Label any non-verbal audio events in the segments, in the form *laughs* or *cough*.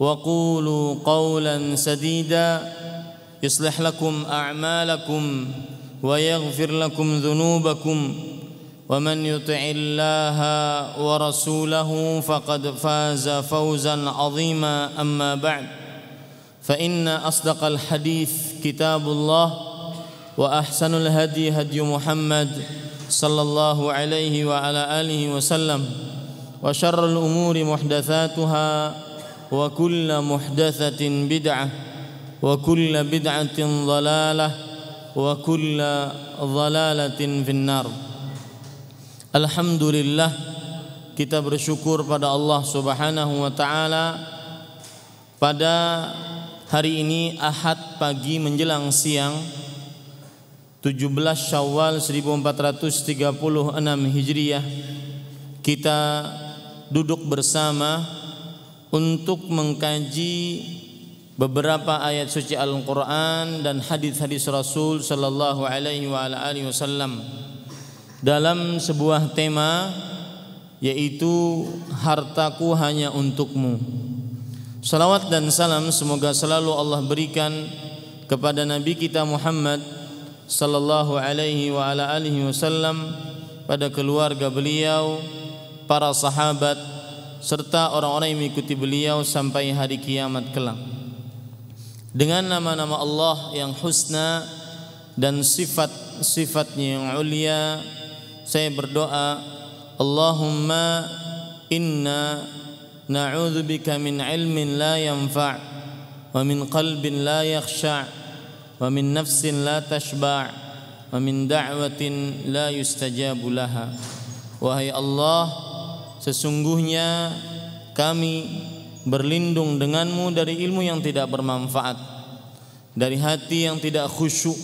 وقولوا قولا سديدا يصلح لكم أعمالكم ويغفر لكم ذنوبكم ومن يطع الله ورسوله فقد فاز فوزا عظيما أما بعد فإن أصدق الحديث كتاب الله وأحسن الهدي هدي محمد صلى الله عليه وعلى آله وسلم وشر الأمور محدثاتها وكل محدثة بدعة وكل بدعة ضلالة وكل ضلالة في النار الحمد لله kita bersyukur pada Allah Subhanahu wa taala pada hari ini Ahad pagi menjelang siang 17 Syawal 1436 Hijriyah. kita duduk bersama untuk mengkaji beberapa ayat suci Al-Qur'an dan hadis-hadis Rasul sallallahu alaihi wa alihi wasallam dalam sebuah tema yaitu hartaku hanya untukmu. Salawat dan salam semoga selalu Allah berikan kepada nabi kita Muhammad sallallahu alaihi wa ala alihi wasallam pada keluarga beliau, para sahabat serta orang-orang yang mengikuti beliau sampai hari kiamat kelak. Dengan nama-nama Allah yang husna dan sifat-sifatnya yang ulia, saya berdoa, Allahumma inna na'udzubika min ilmin la yanfa' wa min qalbin la yakhsha' wa min nafsin la tashba' wa min da'watin la yustajabu laha. Wahai Allah, sesungguhnya kami berlindung denganmu dari ilmu yang tidak bermanfaat, dari hati yang tidak khusyuk,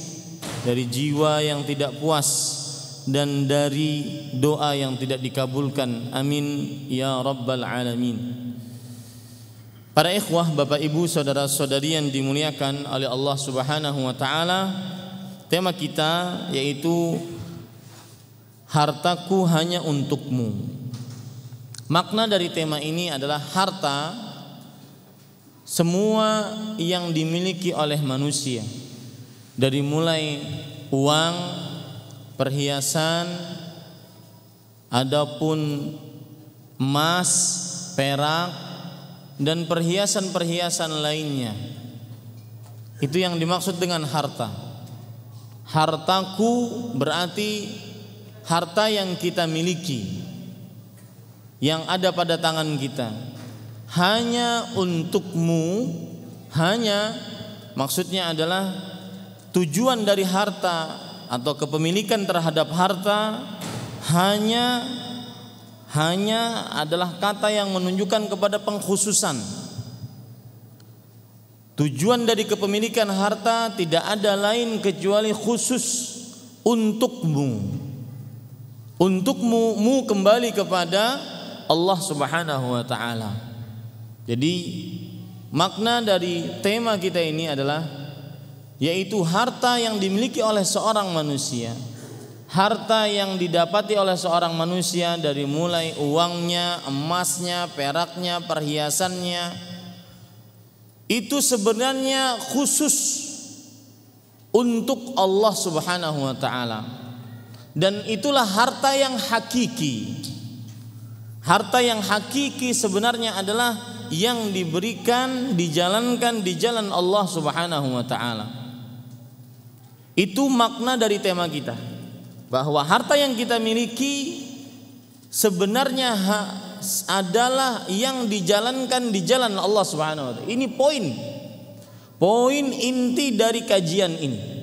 dari jiwa yang tidak puas dan dari doa yang tidak dikabulkan. Amin ya rabbal alamin. Para ikhwah, Bapak Ibu, saudara-saudari yang dimuliakan oleh Allah Subhanahu wa taala, tema kita yaitu hartaku hanya untukmu. Makna dari tema ini adalah harta semua yang dimiliki oleh manusia. Dari mulai uang, perhiasan, adapun emas, perak, dan perhiasan-perhiasan lainnya. Itu yang dimaksud dengan harta. Hartaku berarti harta yang kita miliki yang ada pada tangan kita hanya untukmu hanya maksudnya adalah tujuan dari harta atau kepemilikan terhadap harta hanya hanya adalah kata yang menunjukkan kepada pengkhususan tujuan dari kepemilikan harta tidak ada lain kecuali khusus untukmu untukmu mu kembali kepada Allah Subhanahu wa taala. Jadi makna dari tema kita ini adalah yaitu harta yang dimiliki oleh seorang manusia. Harta yang didapati oleh seorang manusia dari mulai uangnya, emasnya, peraknya, perhiasannya itu sebenarnya khusus untuk Allah Subhanahu wa taala. Dan itulah harta yang hakiki Harta yang hakiki sebenarnya adalah yang diberikan, dijalankan di jalan Allah Subhanahu wa taala. Itu makna dari tema kita. Bahwa harta yang kita miliki sebenarnya adalah yang dijalankan di jalan Allah Subhanahu wa taala. Ini poin poin inti dari kajian ini.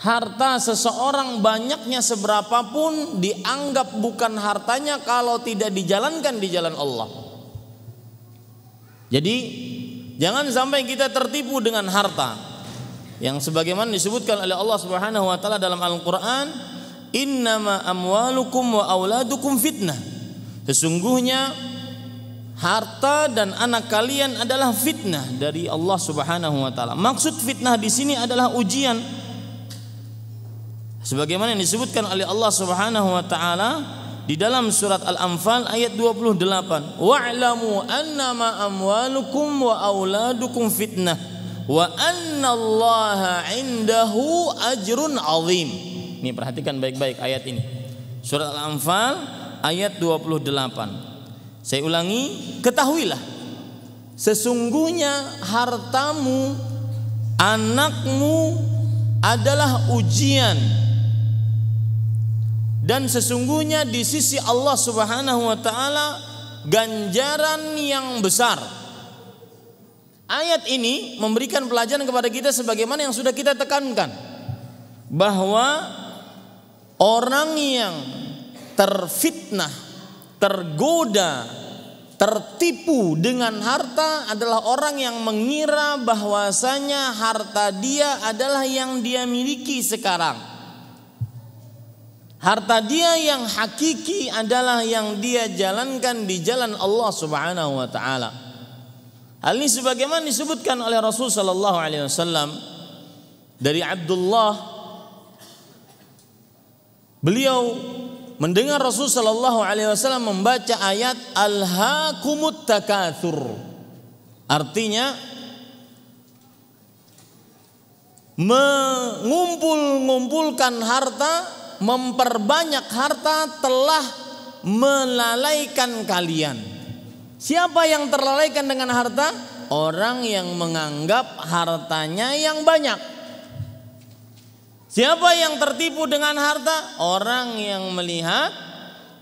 Harta seseorang banyaknya seberapapun dianggap bukan hartanya kalau tidak dijalankan di jalan Allah. Jadi jangan sampai kita tertipu dengan harta yang sebagaimana disebutkan oleh Allah Subhanahu wa taala dalam Al-Qur'an, "Innama amwalukum wa auladukum fitnah." Sesungguhnya harta dan anak kalian adalah fitnah dari Allah Subhanahu wa taala. Maksud fitnah di sini adalah ujian sebagaimana yang disebutkan oleh Allah Subhanahu wa taala di dalam surat Al-Anfal ayat 28 wa'lamu annama amwalukum wa auladukum fitnah wa annallaha indahu ajrun azim ini perhatikan baik-baik ayat ini surat Al-Anfal ayat 28 saya ulangi ketahuilah sesungguhnya hartamu anakmu adalah ujian dan sesungguhnya di sisi Allah Subhanahu wa taala ganjaran yang besar. Ayat ini memberikan pelajaran kepada kita sebagaimana yang sudah kita tekankan bahwa orang yang terfitnah, tergoda, tertipu dengan harta adalah orang yang mengira bahwasanya harta dia adalah yang dia miliki sekarang Harta dia yang hakiki adalah yang dia jalankan di jalan Allah Subhanahu wa taala. Hal ini sebagaimana disebutkan oleh Rasul sallallahu alaihi wasallam dari Abdullah beliau mendengar Rasul sallallahu alaihi wasallam membaca ayat al-hakumut takatsur. Artinya mengumpul-ngumpulkan harta memperbanyak harta telah melalaikan kalian. Siapa yang terlalaikan dengan harta? Orang yang menganggap hartanya yang banyak. Siapa yang tertipu dengan harta? Orang yang melihat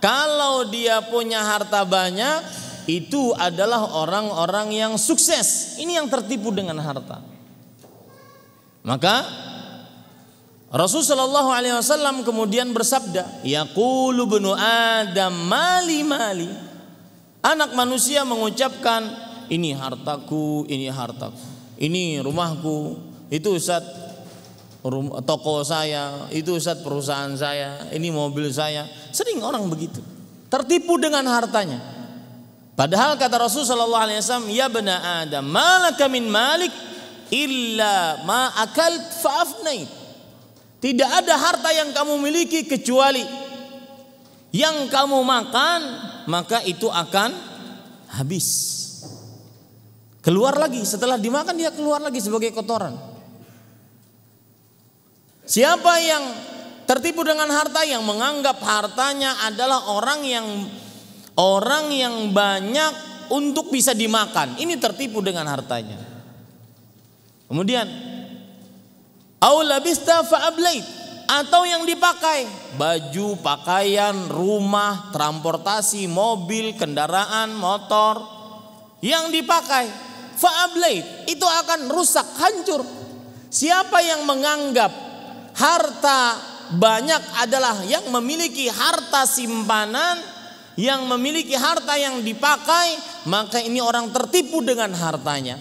kalau dia punya harta banyak, itu adalah orang-orang yang sukses. Ini yang tertipu dengan harta. Maka Rasul Shallallahu Alaihi Wasallam kemudian bersabda, Yaqulu benu Adam mali mali. Anak manusia mengucapkan, ini hartaku, ini hartaku, ini rumahku, itu Ustaz toko saya, itu Ustaz perusahaan saya, ini mobil saya. Sering orang begitu. Tertipu dengan hartanya. Padahal kata Rasul Shallallahu Alaihi Wasallam, ya bena Adam, malaka min malik illa ma akal faafnait. Tidak ada harta yang kamu miliki kecuali yang kamu makan, maka itu akan habis. Keluar lagi, setelah dimakan dia keluar lagi sebagai kotoran. Siapa yang tertipu dengan harta yang menganggap hartanya adalah orang yang orang yang banyak untuk bisa dimakan. Ini tertipu dengan hartanya. Kemudian Aulabista fa'ablait atau yang dipakai baju, pakaian, rumah, transportasi, mobil, kendaraan, motor yang dipakai fa'ablait itu akan rusak, hancur. Siapa yang menganggap harta banyak adalah yang memiliki harta simpanan yang memiliki harta yang dipakai maka ini orang tertipu dengan hartanya.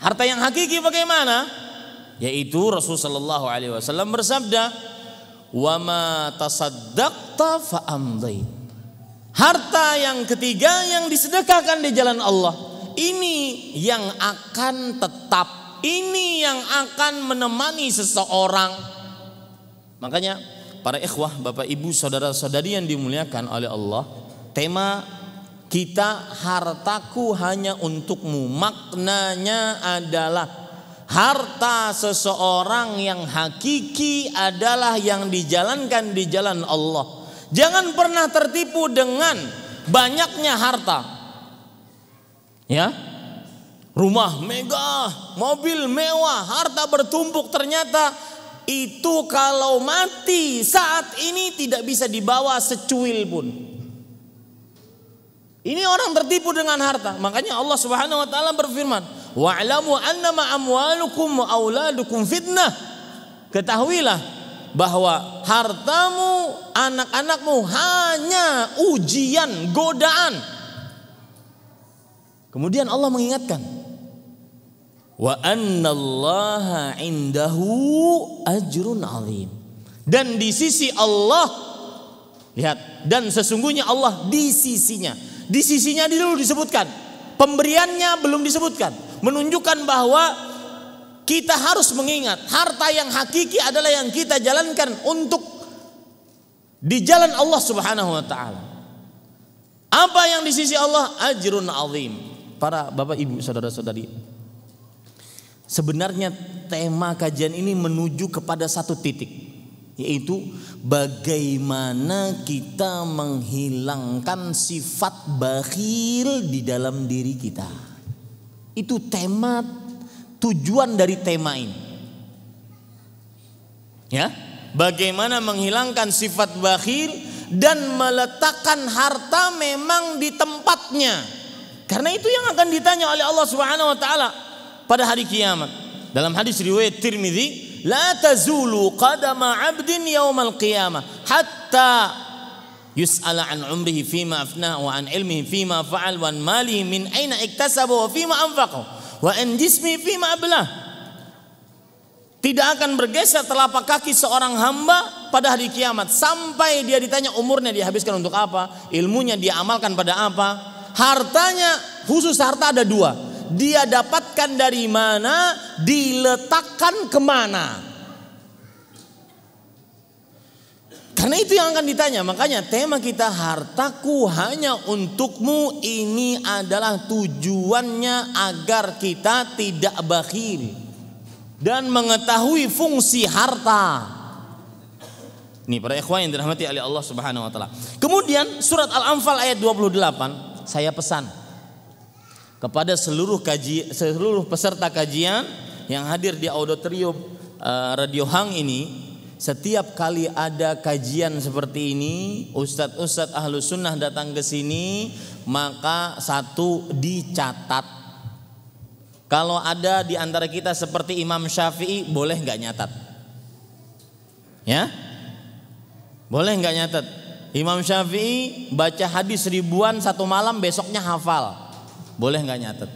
Harta yang hakiki bagaimana? yaitu Rasul sallallahu alaihi wasallam bersabda, "Wa ma tasaddaqta fa Harta yang ketiga yang disedekahkan di jalan Allah, ini yang akan tetap, ini yang akan menemani seseorang. Makanya para ikhwah, Bapak Ibu, saudara-saudari yang dimuliakan oleh Allah, tema kita hartaku hanya untukmu maknanya adalah Harta seseorang yang hakiki adalah yang dijalankan di jalan Allah. Jangan pernah tertipu dengan banyaknya harta. Ya. Rumah megah, mobil mewah, harta bertumpuk ternyata itu kalau mati saat ini tidak bisa dibawa secuil pun. Ini orang tertipu dengan harta. Makanya Allah Subhanahu wa taala berfirman, wa'lamu annama amwalukum wa auladukum fitnah. Ketahuilah bahwa hartamu, anak-anakmu hanya ujian, godaan. Kemudian Allah mengingatkan wa annallaha indahu ajrun azim. Dan di sisi Allah Lihat, dan sesungguhnya Allah di sisinya. Di sisinya dulu disebutkan. Pemberiannya belum disebutkan menunjukkan bahwa kita harus mengingat harta yang hakiki adalah yang kita jalankan untuk di jalan Allah Subhanahu wa taala. Apa yang di sisi Allah ajrun azim. Para Bapak Ibu saudara-saudari, sebenarnya tema kajian ini menuju kepada satu titik yaitu bagaimana kita menghilangkan sifat bakhil di dalam diri kita. Itu tema tujuan dari tema ini. Ya, bagaimana menghilangkan sifat bakhil dan meletakkan harta memang di tempatnya. Karena itu yang akan ditanya oleh Allah Subhanahu wa taala pada hari kiamat. Dalam hadis riwayat Tirmidzi, la tazulu qadama 'abdin yaumal qiyamah hatta yus'ala an umrihi fima afna wa an ilmihi fima fa'al wa an malihi min aina iktasabu wa fima anfaqo wa an jismi fima ablah tidak akan bergeser telapak kaki seorang hamba pada hari kiamat sampai dia ditanya umurnya dihabiskan untuk apa, ilmunya dia amalkan pada apa, hartanya khusus harta ada dua, dia dapatkan dari mana, diletakkan kemana. Karena itu yang akan ditanya. Makanya tema kita hartaku hanya untukmu ini adalah tujuannya agar kita tidak bakhil dan mengetahui fungsi harta. Nih para ikhwan yang dirahmati oleh Allah Subhanahu wa taala. Kemudian surat Al-Anfal ayat 28 saya pesan kepada seluruh kaji seluruh peserta kajian yang hadir di auditorium uh, Radio Hang ini setiap kali ada kajian seperti ini, ustadz-ustadz ahlu sunnah datang ke sini, maka satu dicatat. Kalau ada di antara kita seperti Imam Syafi'i, boleh nggak nyatat? Ya, boleh nggak nyatat? Imam Syafi'i baca hadis ribuan satu malam besoknya hafal, boleh nggak nyatat?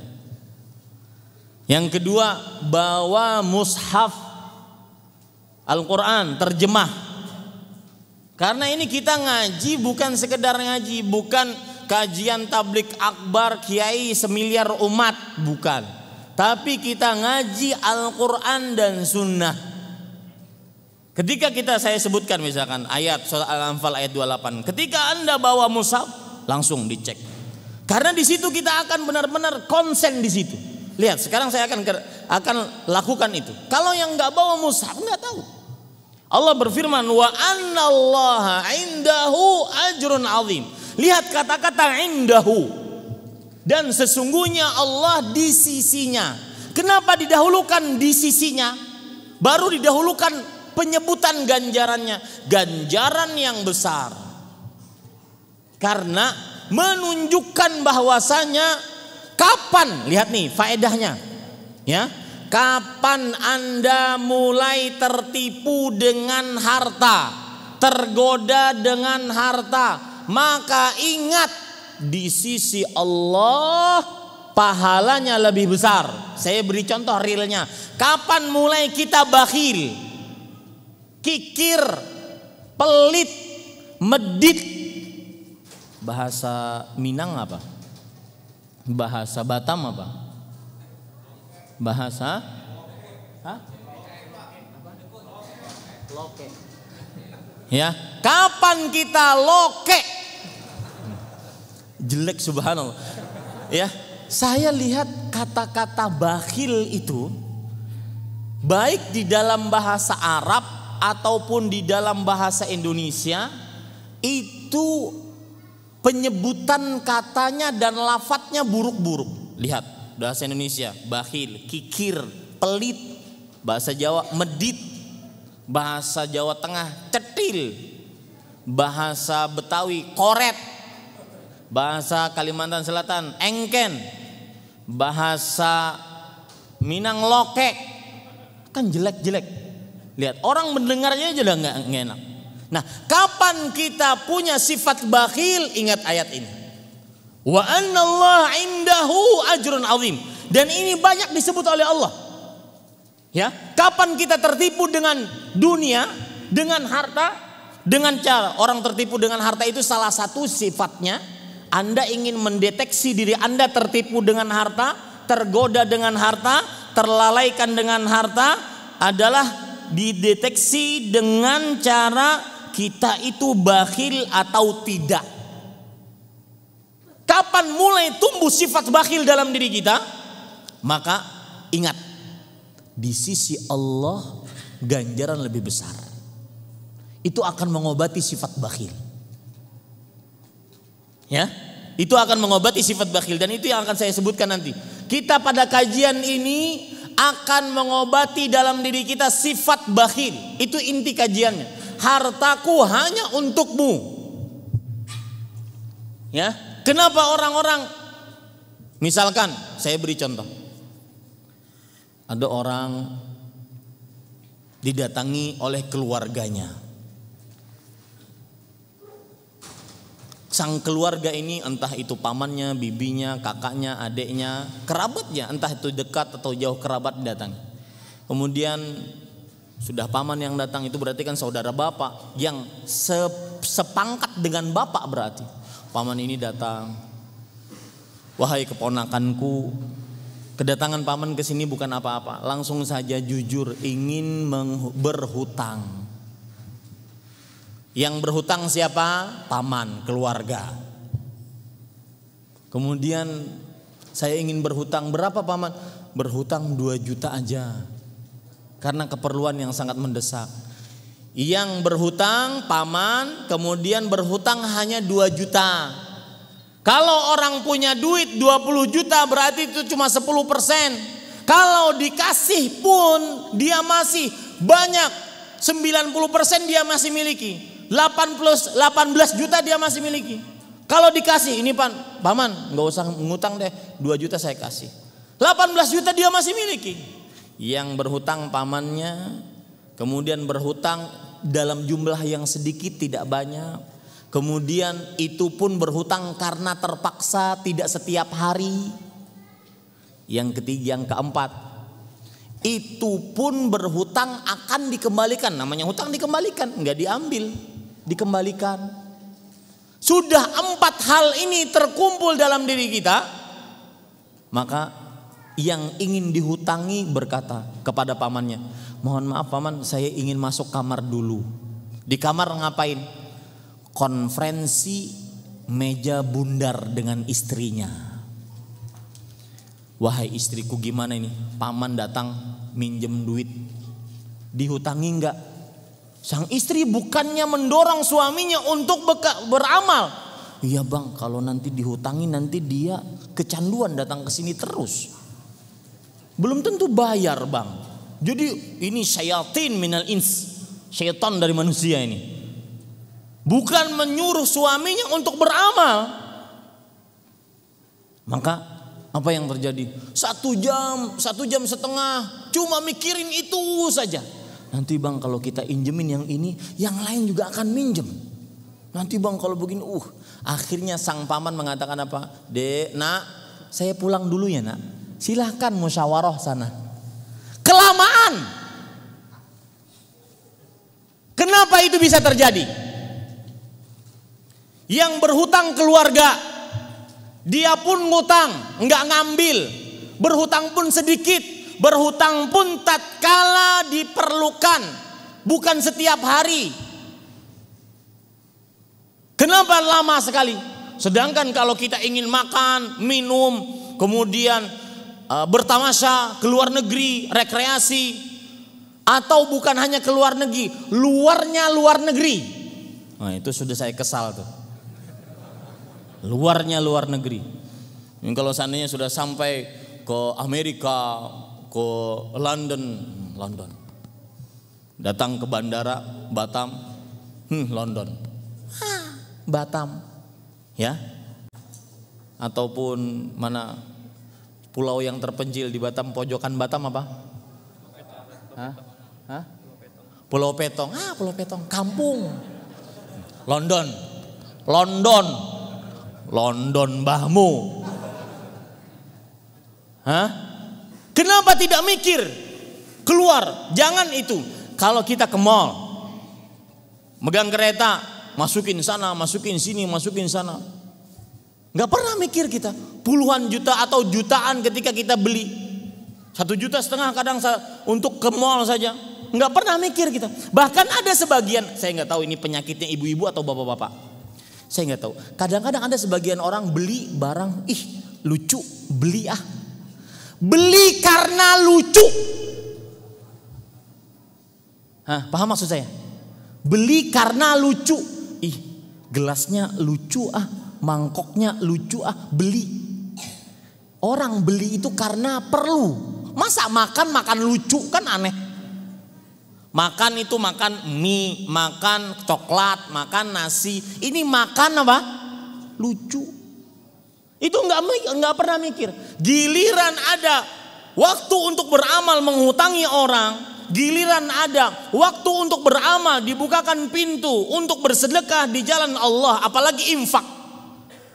Yang kedua bawa mushaf Al-Quran, terjemah. Karena ini kita ngaji bukan sekedar ngaji, bukan kajian tablik akbar kiai semiliar umat, bukan. Tapi kita ngaji Al-Quran dan sunnah. Ketika kita saya sebutkan misalkan ayat surat Al-Anfal ayat 28. Ketika Anda bawa musaf langsung dicek. Karena di situ kita akan benar-benar konsen di situ. Lihat, sekarang saya akan akan lakukan itu. Kalau yang nggak bawa musaf nggak tahu. Allah berfirman wa anallah indahu ajrun azim. Lihat kata-kata indahu dan sesungguhnya Allah di sisinya. Kenapa didahulukan di sisinya? Baru didahulukan penyebutan ganjarannya, ganjaran yang besar. Karena menunjukkan bahwasanya kapan lihat nih faedahnya. Ya, Kapan Anda mulai tertipu dengan harta, tergoda dengan harta, maka ingat di sisi Allah pahalanya lebih besar. Saya beri contoh realnya. Kapan mulai kita bakhil, kikir, pelit, medit. Bahasa Minang apa? Bahasa Batam apa? bahasa loke. Ya, kapan kita loke? Jelek subhanallah. Ya, saya lihat kata-kata bakhil itu baik di dalam bahasa Arab ataupun di dalam bahasa Indonesia itu penyebutan katanya dan lafadznya buruk-buruk. Lihat bahasa Indonesia, bakhil, kikir, pelit, bahasa Jawa medit, bahasa Jawa Tengah cetil, bahasa Betawi koret, bahasa Kalimantan Selatan engken, bahasa Minang lokek, kan jelek-jelek. Lihat orang mendengarnya aja udah nggak enak. Nah, kapan kita punya sifat bakhil? Ingat ayat ini. Wa anna Allah indahu ajrun azim. Dan ini banyak disebut oleh Allah. Ya, kapan kita tertipu dengan dunia, dengan harta, dengan cara orang tertipu dengan harta itu salah satu sifatnya Anda ingin mendeteksi diri Anda tertipu dengan harta, tergoda dengan harta, terlalaikan dengan harta adalah dideteksi dengan cara kita itu bakhil atau tidak. Kapan mulai tumbuh sifat bakhil dalam diri kita? Maka ingat, di sisi Allah ganjaran lebih besar. Itu akan mengobati sifat bakhil. Ya, itu akan mengobati sifat bakhil dan itu yang akan saya sebutkan nanti. Kita pada kajian ini akan mengobati dalam diri kita sifat bakhil. Itu inti kajiannya. Hartaku hanya untukmu. Ya, Kenapa orang-orang misalkan saya beri contoh. Ada orang didatangi oleh keluarganya. Sang keluarga ini entah itu pamannya, bibinya, kakaknya, adeknya, kerabatnya, entah itu dekat atau jauh kerabat datang. Kemudian sudah paman yang datang itu berarti kan saudara bapak yang sepangkat dengan bapak berarti paman ini datang. Wahai keponakanku, kedatangan paman ke sini bukan apa-apa. Langsung saja jujur ingin berhutang. Yang berhutang siapa? Paman, keluarga. Kemudian saya ingin berhutang berapa paman? Berhutang 2 juta aja. Karena keperluan yang sangat mendesak yang berhutang paman kemudian berhutang hanya 2 juta. Kalau orang punya duit 20 juta berarti itu cuma 10 persen. Kalau dikasih pun dia masih banyak 90 persen dia masih miliki. 8 plus 18 juta dia masih miliki. Kalau dikasih ini pan, paman nggak usah ngutang deh 2 juta saya kasih. 18 juta dia masih miliki. Yang berhutang pamannya kemudian berhutang dalam jumlah yang sedikit tidak banyak. Kemudian itu pun berhutang karena terpaksa tidak setiap hari. Yang ketiga, yang keempat, itu pun berhutang akan dikembalikan. Namanya hutang dikembalikan, nggak diambil, dikembalikan. Sudah empat hal ini terkumpul dalam diri kita, maka yang ingin dihutangi berkata kepada pamannya, Mohon maaf paman, saya ingin masuk kamar dulu. Di kamar ngapain? Konferensi meja bundar dengan istrinya. Wahai istriku gimana ini? Paman datang minjem duit. Dihutangi enggak? Sang istri bukannya mendorong suaminya untuk beka, beramal. Iya bang, kalau nanti dihutangi nanti dia kecanduan datang ke sini terus. Belum tentu bayar bang. Jadi ini syaitan minal ins. Syaitan dari manusia ini. Bukan menyuruh suaminya untuk beramal. Maka apa yang terjadi? Satu jam, satu jam setengah. Cuma mikirin itu saja. Nanti bang kalau kita injemin yang ini, yang lain juga akan minjem. Nanti bang kalau begini, uh. Akhirnya sang paman mengatakan apa? Dek, nak, saya pulang dulu ya nak. Silahkan musyawarah sana. Kelamaan. Kenapa itu bisa terjadi? Yang berhutang keluarga, dia pun ngutang, nggak ngambil. Berhutang pun sedikit, berhutang pun tatkala diperlukan, bukan setiap hari. Kenapa lama sekali? Sedangkan kalau kita ingin makan, minum, kemudian Eh, bertamasya ke luar negeri, rekreasi, atau bukan hanya ke luar negeri, luarnya luar negeri. Nah, itu sudah saya kesal tuh. Luarnya luar negeri. Dan kalau seandainya sudah sampai ke Amerika, ke London, hmm, London. Datang ke bandara Batam, hmm, London. Batam. Ya. Ataupun mana Pulau yang terpencil di Batam, pojokan Batam apa? Hah? Hah? Pulau Petong. Ah, Pulau Petong. Kampung. London. London. London Bahmu. Hah? Kenapa tidak mikir? Keluar. Jangan itu. Kalau kita ke mall. Megang kereta. Masukin sana, masukin sini, masukin sana. Gak pernah mikir kita puluhan juta atau jutaan ketika kita beli. Satu juta setengah kadang untuk ke mall saja. Nggak pernah mikir kita. Bahkan ada sebagian, saya nggak tahu ini penyakitnya ibu-ibu atau bapak-bapak. Saya nggak tahu. Kadang-kadang ada sebagian orang beli barang, ih lucu, beli ah. Beli karena lucu. Hah, paham maksud saya? Beli karena lucu. Ih, gelasnya lucu ah, mangkoknya lucu ah, beli. Orang beli itu karena perlu. Masa makan makan lucu kan aneh. Makan itu makan mie, makan coklat, makan nasi. Ini makan apa? Lucu. Itu nggak nggak pernah mikir. Giliran ada waktu untuk beramal menghutangi orang, giliran ada waktu untuk beramal dibukakan pintu untuk bersedekah di jalan Allah apalagi infak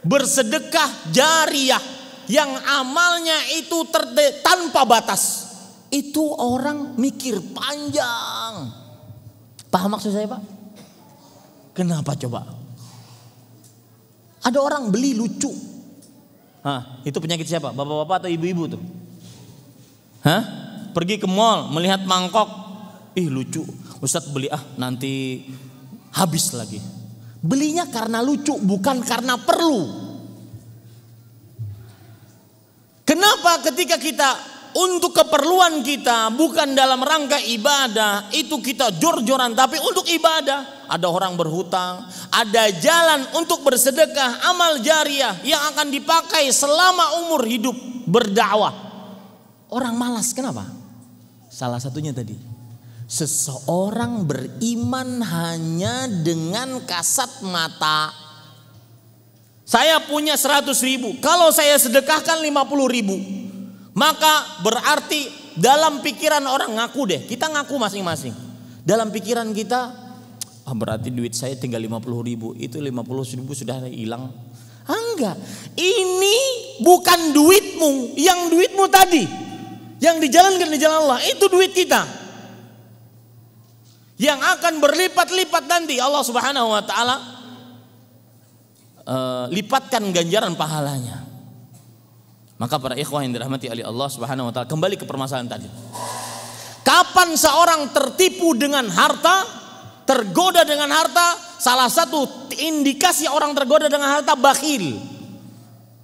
bersedekah jariah yang amalnya itu terde, tanpa batas. Itu orang mikir panjang. Paham maksud saya Pak? Kenapa coba? Ada orang beli lucu. Hah, itu penyakit siapa? Bapak-bapak atau ibu-ibu tuh? Hah? Pergi ke mall melihat mangkok. Ih lucu. Ustadz beli ah nanti habis lagi. Belinya karena lucu bukan karena perlu. Kenapa ketika kita untuk keperluan kita bukan dalam rangka ibadah itu kita jor-joran tapi untuk ibadah ada orang berhutang ada jalan untuk bersedekah amal jariah yang akan dipakai selama umur hidup berdakwah orang malas kenapa salah satunya tadi seseorang beriman hanya dengan kasat mata saya punya 100 ribu. Kalau saya sedekahkan 50 ribu. Maka berarti dalam pikiran orang ngaku deh. Kita ngaku masing-masing. Dalam pikiran kita. Ah berarti duit saya tinggal 50 ribu. Itu 50 ribu sudah hilang. Angga? Ah, enggak. Ini bukan duitmu. Yang duitmu tadi. Yang dijalankan di jalan Allah. Itu duit kita. Yang akan berlipat-lipat nanti Allah subhanahu wa ta'ala Eh, lipatkan ganjaran pahalanya. Maka para ikhwah yang dirahmati oleh Allah Subhanahu wa taala kembali ke permasalahan tadi. Kapan seorang tertipu dengan harta, tergoda dengan harta, salah satu indikasi orang tergoda dengan harta bakhil,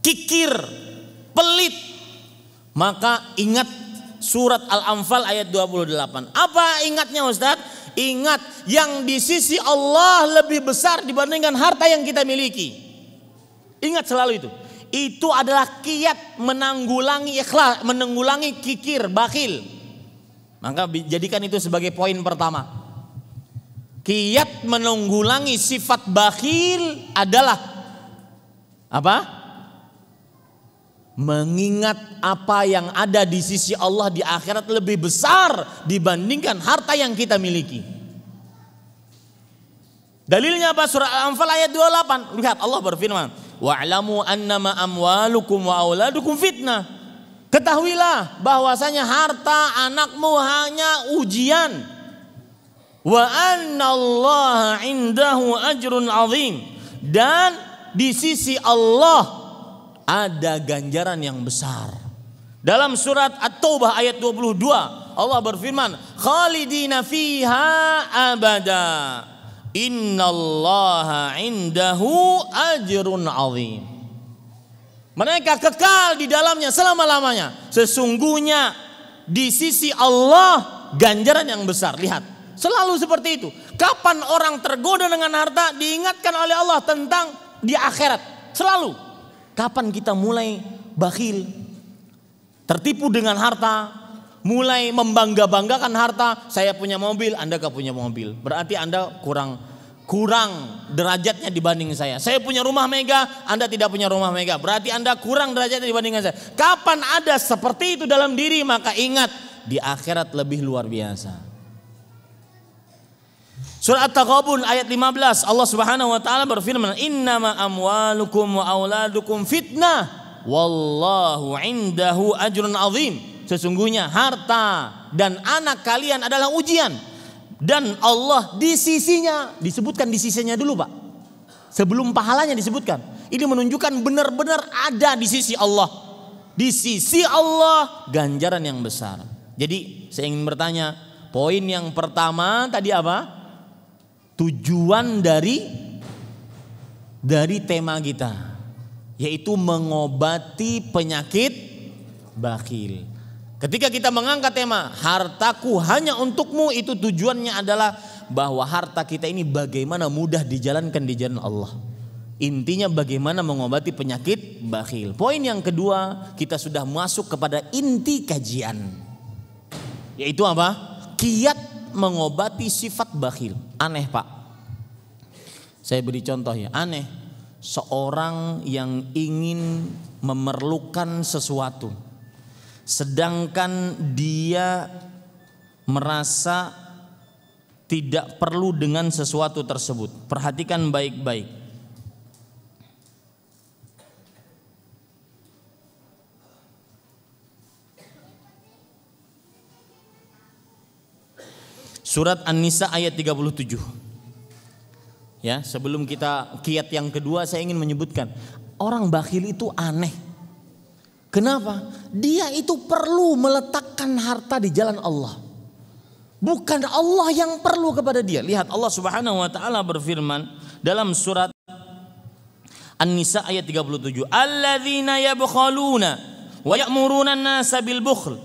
kikir, pelit. Maka ingat surat Al-Anfal ayat 28. Apa ingatnya Ustaz? Ingat yang di sisi Allah lebih besar dibandingkan harta yang kita miliki. Ingat selalu itu. Itu adalah kiat menanggulangi ikhlas, menanggulangi kikir, bakhil. Maka jadikan itu sebagai poin pertama. Kiat menanggulangi sifat bakhil adalah apa? Mengingat apa yang ada di sisi Allah di akhirat lebih besar dibandingkan harta yang kita miliki. Dalilnya apa? Surah Al-Anfal ayat 28. Lihat Allah berfirman wa'lamu annama amwalukum wa auladukum fitnah. Ketahuilah bahwasanya harta anakmu hanya ujian. Wa annallaha indahu ajrun azim. Dan di sisi Allah ada ganjaran yang besar. Dalam surat At-Taubah ayat 22 Allah berfirman, "Khalidina fiha abada." innallaha indahu ajrun azim. Mereka kekal di dalamnya selama-lamanya. Sesungguhnya di sisi Allah ganjaran yang besar. Lihat, selalu seperti itu. Kapan orang tergoda dengan harta diingatkan oleh Allah tentang di akhirat. Selalu. Kapan kita mulai bakhil, tertipu dengan harta, mulai membangga-banggakan harta, saya punya mobil, Anda gak punya mobil. Berarti Anda kurang kurang derajatnya dibanding saya. Saya punya rumah mega, Anda tidak punya rumah mega. Berarti Anda kurang derajatnya dibandingkan saya. Kapan ada seperti itu dalam diri, maka ingat di akhirat lebih luar biasa. Surah At-Taghabun ayat 15 Allah Subhanahu wa taala berfirman innama amwalukum wa auladukum fitnah wallahu indahu ajrun azim Sesungguhnya harta dan anak kalian adalah ujian. Dan Allah di sisinya. Disebutkan di sisinya dulu pak. Sebelum pahalanya disebutkan. Ini menunjukkan benar-benar ada di sisi Allah. Di sisi Allah ganjaran yang besar. Jadi saya ingin bertanya. Poin yang pertama tadi apa? Tujuan dari dari tema kita. Yaitu mengobati penyakit bakhil. Ketika kita mengangkat tema hartaku hanya untukmu itu tujuannya adalah bahwa harta kita ini bagaimana mudah dijalankan di jalan Allah. Intinya bagaimana mengobati penyakit bakhil. Poin yang kedua, kita sudah masuk kepada inti kajian. Yaitu apa? Kiat mengobati sifat bakhil. Aneh, Pak. Saya beri contoh ya, aneh. Seorang yang ingin memerlukan sesuatu sedangkan dia merasa tidak perlu dengan sesuatu tersebut. Perhatikan baik-baik. Surat An-Nisa ayat 37. Ya, sebelum kita kiat yang kedua saya ingin menyebutkan orang bakhil itu aneh. Kenapa? Dia itu perlu meletakkan harta di jalan Allah. Bukan Allah yang perlu kepada dia. Lihat Allah Subhanahu wa taala berfirman dalam surat An-Nisa ayat 37, "Alladzina yabkhaluna wa ya'muruna an-nasa bil bukhl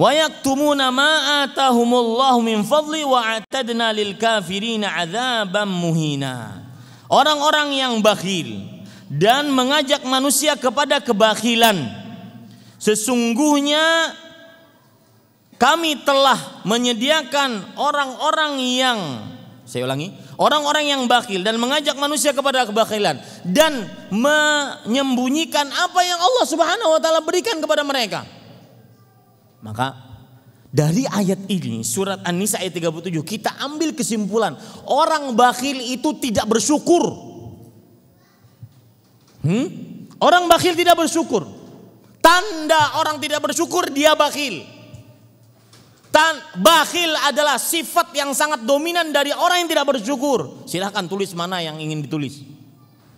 wa yaktumuna ma atahumullahu min fadli wa atadna lil kafirina adzaban muhina." Orang-orang yang bakhil, dan mengajak manusia kepada kebahilan Sesungguhnya kami telah menyediakan orang-orang yang saya ulangi, orang-orang yang bakhil dan mengajak manusia kepada kebakilan dan menyembunyikan apa yang Allah Subhanahu wa taala berikan kepada mereka. Maka dari ayat ini surat An-Nisa ayat 37 kita ambil kesimpulan orang bakhil itu tidak bersyukur. Hmm? Orang bakhil tidak bersyukur. Tanda orang tidak bersyukur dia bakhil. Tan bakhil adalah sifat yang sangat dominan dari orang yang tidak bersyukur. Silahkan tulis mana yang ingin ditulis.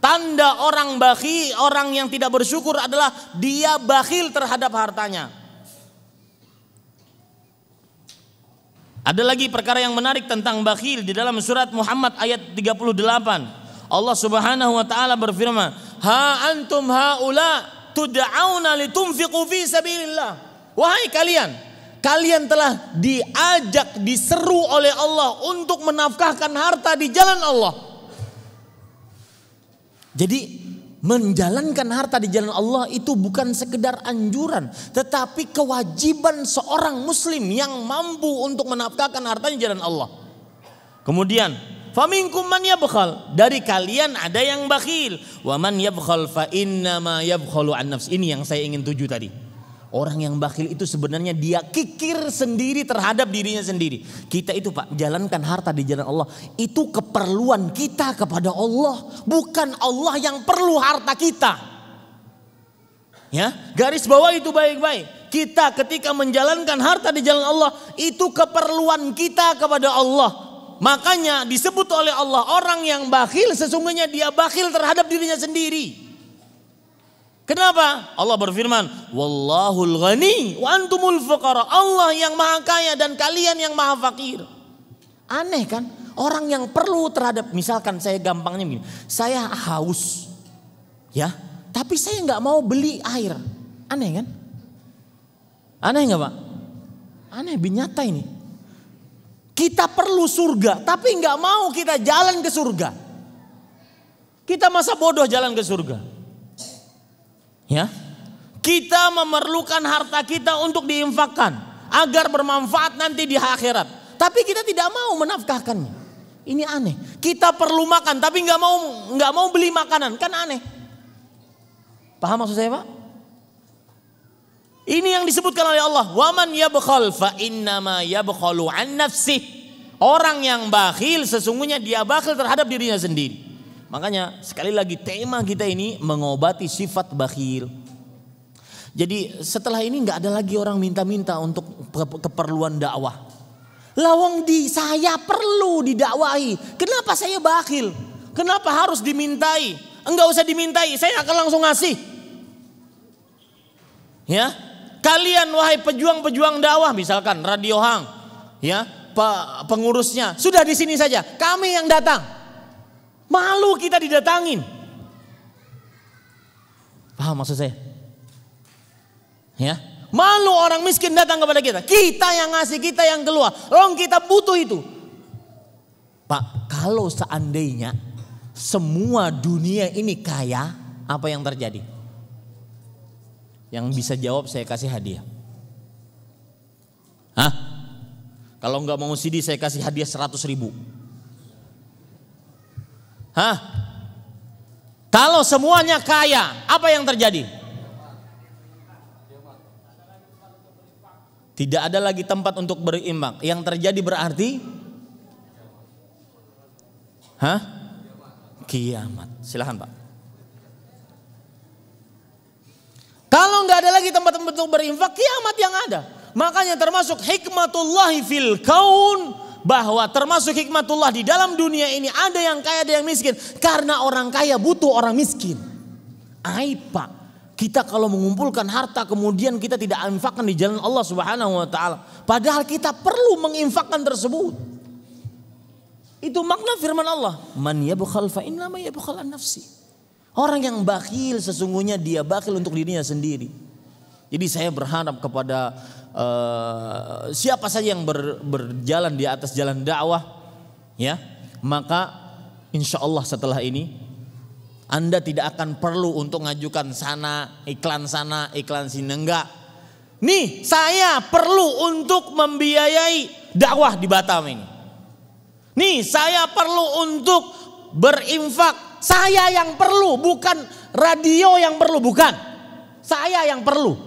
Tanda orang bakhil, orang yang tidak bersyukur adalah dia bakhil terhadap hartanya. Ada lagi perkara yang menarik tentang bakhil di dalam surat Muhammad ayat 38. Allah Subhanahu wa taala berfirman, "Ha antum haula tud'auna litunfiqu fi sabilillah." Wahai kalian, kalian telah diajak, diseru oleh Allah untuk menafkahkan harta di jalan Allah. Jadi menjalankan harta di jalan Allah itu bukan sekedar anjuran, tetapi kewajiban seorang muslim yang mampu untuk menafkahkan hartanya di jalan Allah. Kemudian Faminkum man yabkhal. Dari kalian ada yang bakhil. Wa man yabkhal fa innama yabkhalu an nafs. Ini yang saya ingin tuju tadi. Orang yang bakhil itu sebenarnya dia kikir sendiri terhadap dirinya sendiri. Kita itu Pak, jalankan harta di jalan Allah. Itu keperluan kita kepada Allah. Bukan Allah yang perlu harta kita. Ya, garis bawah itu baik-baik. Kita ketika menjalankan harta di jalan Allah, itu keperluan kita kepada Allah Makanya disebut oleh Allah orang yang bakhil sesungguhnya dia bakhil terhadap dirinya sendiri. Kenapa? Allah berfirman, "Wallahul ghani wa antumul fuqara." Allah yang maha kaya dan kalian yang maha fakir. Aneh kan? Orang yang perlu terhadap misalkan saya gampangnya begini, saya haus. Ya, tapi saya nggak mau beli air. Aneh kan? Aneh nggak pak? Aneh binyata ini. Kita perlu surga, tapi nggak mau kita jalan ke surga. Kita masa bodoh jalan ke surga. Ya. Kita memerlukan harta kita untuk diinfakkan agar bermanfaat nanti di akhirat. Tapi kita tidak mau menafkahkannya. Ini aneh. Kita perlu makan tapi nggak mau nggak mau beli makanan, kan aneh. Paham maksud saya, Pak? Ini yang disebutkan oleh Allah. Waman yabkhal fa innama yabkhalu an nafsih. Orang yang bakhil sesungguhnya dia bakhil terhadap dirinya sendiri. Makanya sekali lagi tema kita ini mengobati sifat bakhil. Jadi setelah ini nggak ada lagi orang minta-minta untuk keperluan dakwah. Lawang di saya perlu didakwahi. Kenapa saya bakhil? Kenapa harus dimintai? Enggak usah dimintai, saya akan langsung ngasih. Ya, Kalian wahai pejuang-pejuang dakwah misalkan Radio Hang ya, pengurusnya sudah di sini saja. Kami yang datang. Malu kita didatangin. Paham maksud saya? Ya. Malu orang miskin datang kepada kita. Kita yang ngasih, kita yang keluar. Orang kita butuh itu. Pak, kalau seandainya semua dunia ini kaya, apa yang terjadi? Yang bisa jawab saya kasih hadiah. Hah? Kalau nggak mau CD saya kasih hadiah 100 ribu. Hah? Kalau semuanya kaya, apa yang terjadi? Tidak ada lagi tempat untuk berimbang. Yang terjadi berarti Hah? Kiamat. Silahkan Pak. Kalau nggak ada lagi tempat tempat untuk berinfak, kiamat yang ada. Makanya termasuk hikmatullahi fil kaun bahwa termasuk hikmatullah di dalam dunia ini ada yang kaya ada yang miskin karena orang kaya butuh orang miskin. Aib pak, kita kalau mengumpulkan harta kemudian kita tidak infakkan di jalan Allah Subhanahu wa taala. Padahal kita perlu menginfakkan tersebut. Itu makna firman Allah, man yabkhal fa innama nafsi. Orang yang bakhil sesungguhnya dia bakhil untuk dirinya sendiri. Jadi saya berharap kepada uh, siapa saja yang ber, berjalan di atas jalan dakwah, ya, maka insya Allah setelah ini Anda tidak akan perlu untuk mengajukan sana iklan sana iklan sini enggak. Nih saya perlu untuk membiayai dakwah di Batam ini. Nih saya perlu untuk berinfak saya yang perlu, bukan radio yang perlu, bukan. Saya yang perlu.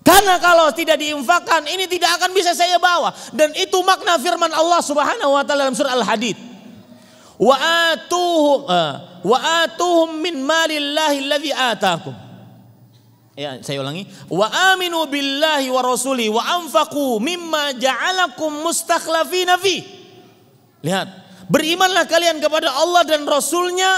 Karena kalau tidak diinfakkan ini tidak akan bisa saya bawa dan itu makna firman Allah Subhanahu wa taala dalam surah Al-Hadid. Wa atuhum eh, wa atuhum min malillahi alladhi ataakum. Ya, saya ulangi. Wa aminu billahi wa rasuli wa anfaqu mimma ja'alakum mustakhlafina fi. Lihat, Berimanlah kalian kepada Allah dan Rasulnya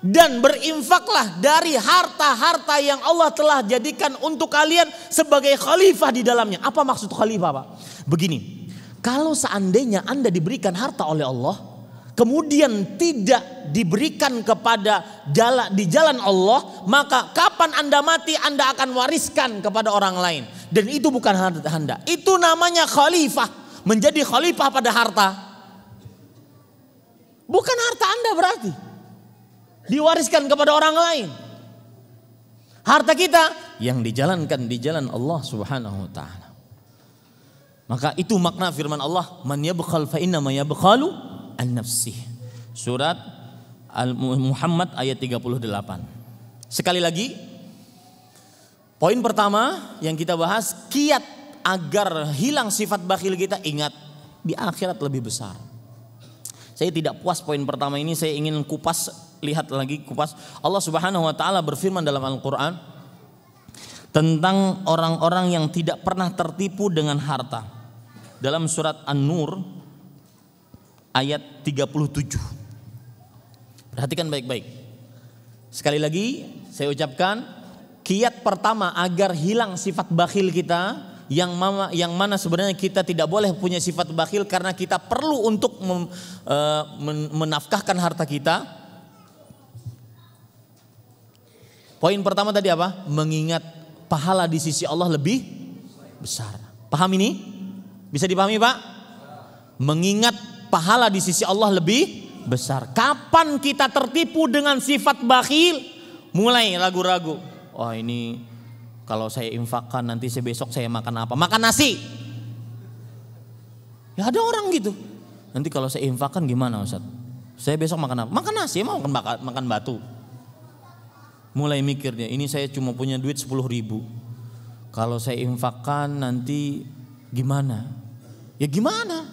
dan berinfaklah dari harta-harta yang Allah telah jadikan untuk kalian sebagai khalifah di dalamnya. Apa maksud khalifah Pak? Begini, kalau seandainya Anda diberikan harta oleh Allah, kemudian tidak diberikan kepada jala, di jalan Allah, maka kapan Anda mati Anda akan wariskan kepada orang lain. Dan itu bukan harta Anda. Itu namanya khalifah. Menjadi khalifah pada harta Bukan harta Anda berarti. Diwariskan kepada orang lain. Harta kita yang dijalankan di jalan Allah Subhanahu wa taala. Maka itu makna firman Allah, "Man yabkhal fa inna yabkhalu an nafsih." Surat Al-Muhammad ayat 38. Sekali lagi, poin pertama yang kita bahas kiat agar hilang sifat bakhil kita ingat di akhirat lebih besar. Saya tidak puas poin pertama ini, saya ingin kupas, lihat lagi kupas. Allah Subhanahu wa taala berfirman dalam Al-Qur'an tentang orang-orang yang tidak pernah tertipu dengan harta. Dalam surat An-Nur ayat 37. Perhatikan baik-baik. Sekali lagi saya ucapkan kiat pertama agar hilang sifat bakhil kita yang mama, yang mana sebenarnya kita tidak boleh punya sifat bakhil karena kita perlu untuk mem, e, menafkahkan harta kita. Poin pertama tadi apa? Mengingat pahala di sisi Allah lebih besar. Paham ini? Bisa dipahami, Pak? Mengingat pahala di sisi Allah lebih besar. Kapan kita tertipu dengan sifat bakhil? Mulai ragu-ragu. Oh, ini kalau saya infakkan nanti saya besok saya makan apa? Makan nasi. Ya ada orang gitu. Nanti kalau saya infakkan gimana Ustaz? Saya besok makan apa? Makan nasi, mau makan, makan, batu. Mulai mikirnya. ini saya cuma punya duit 10 ribu. Kalau saya infakkan nanti gimana? Ya gimana?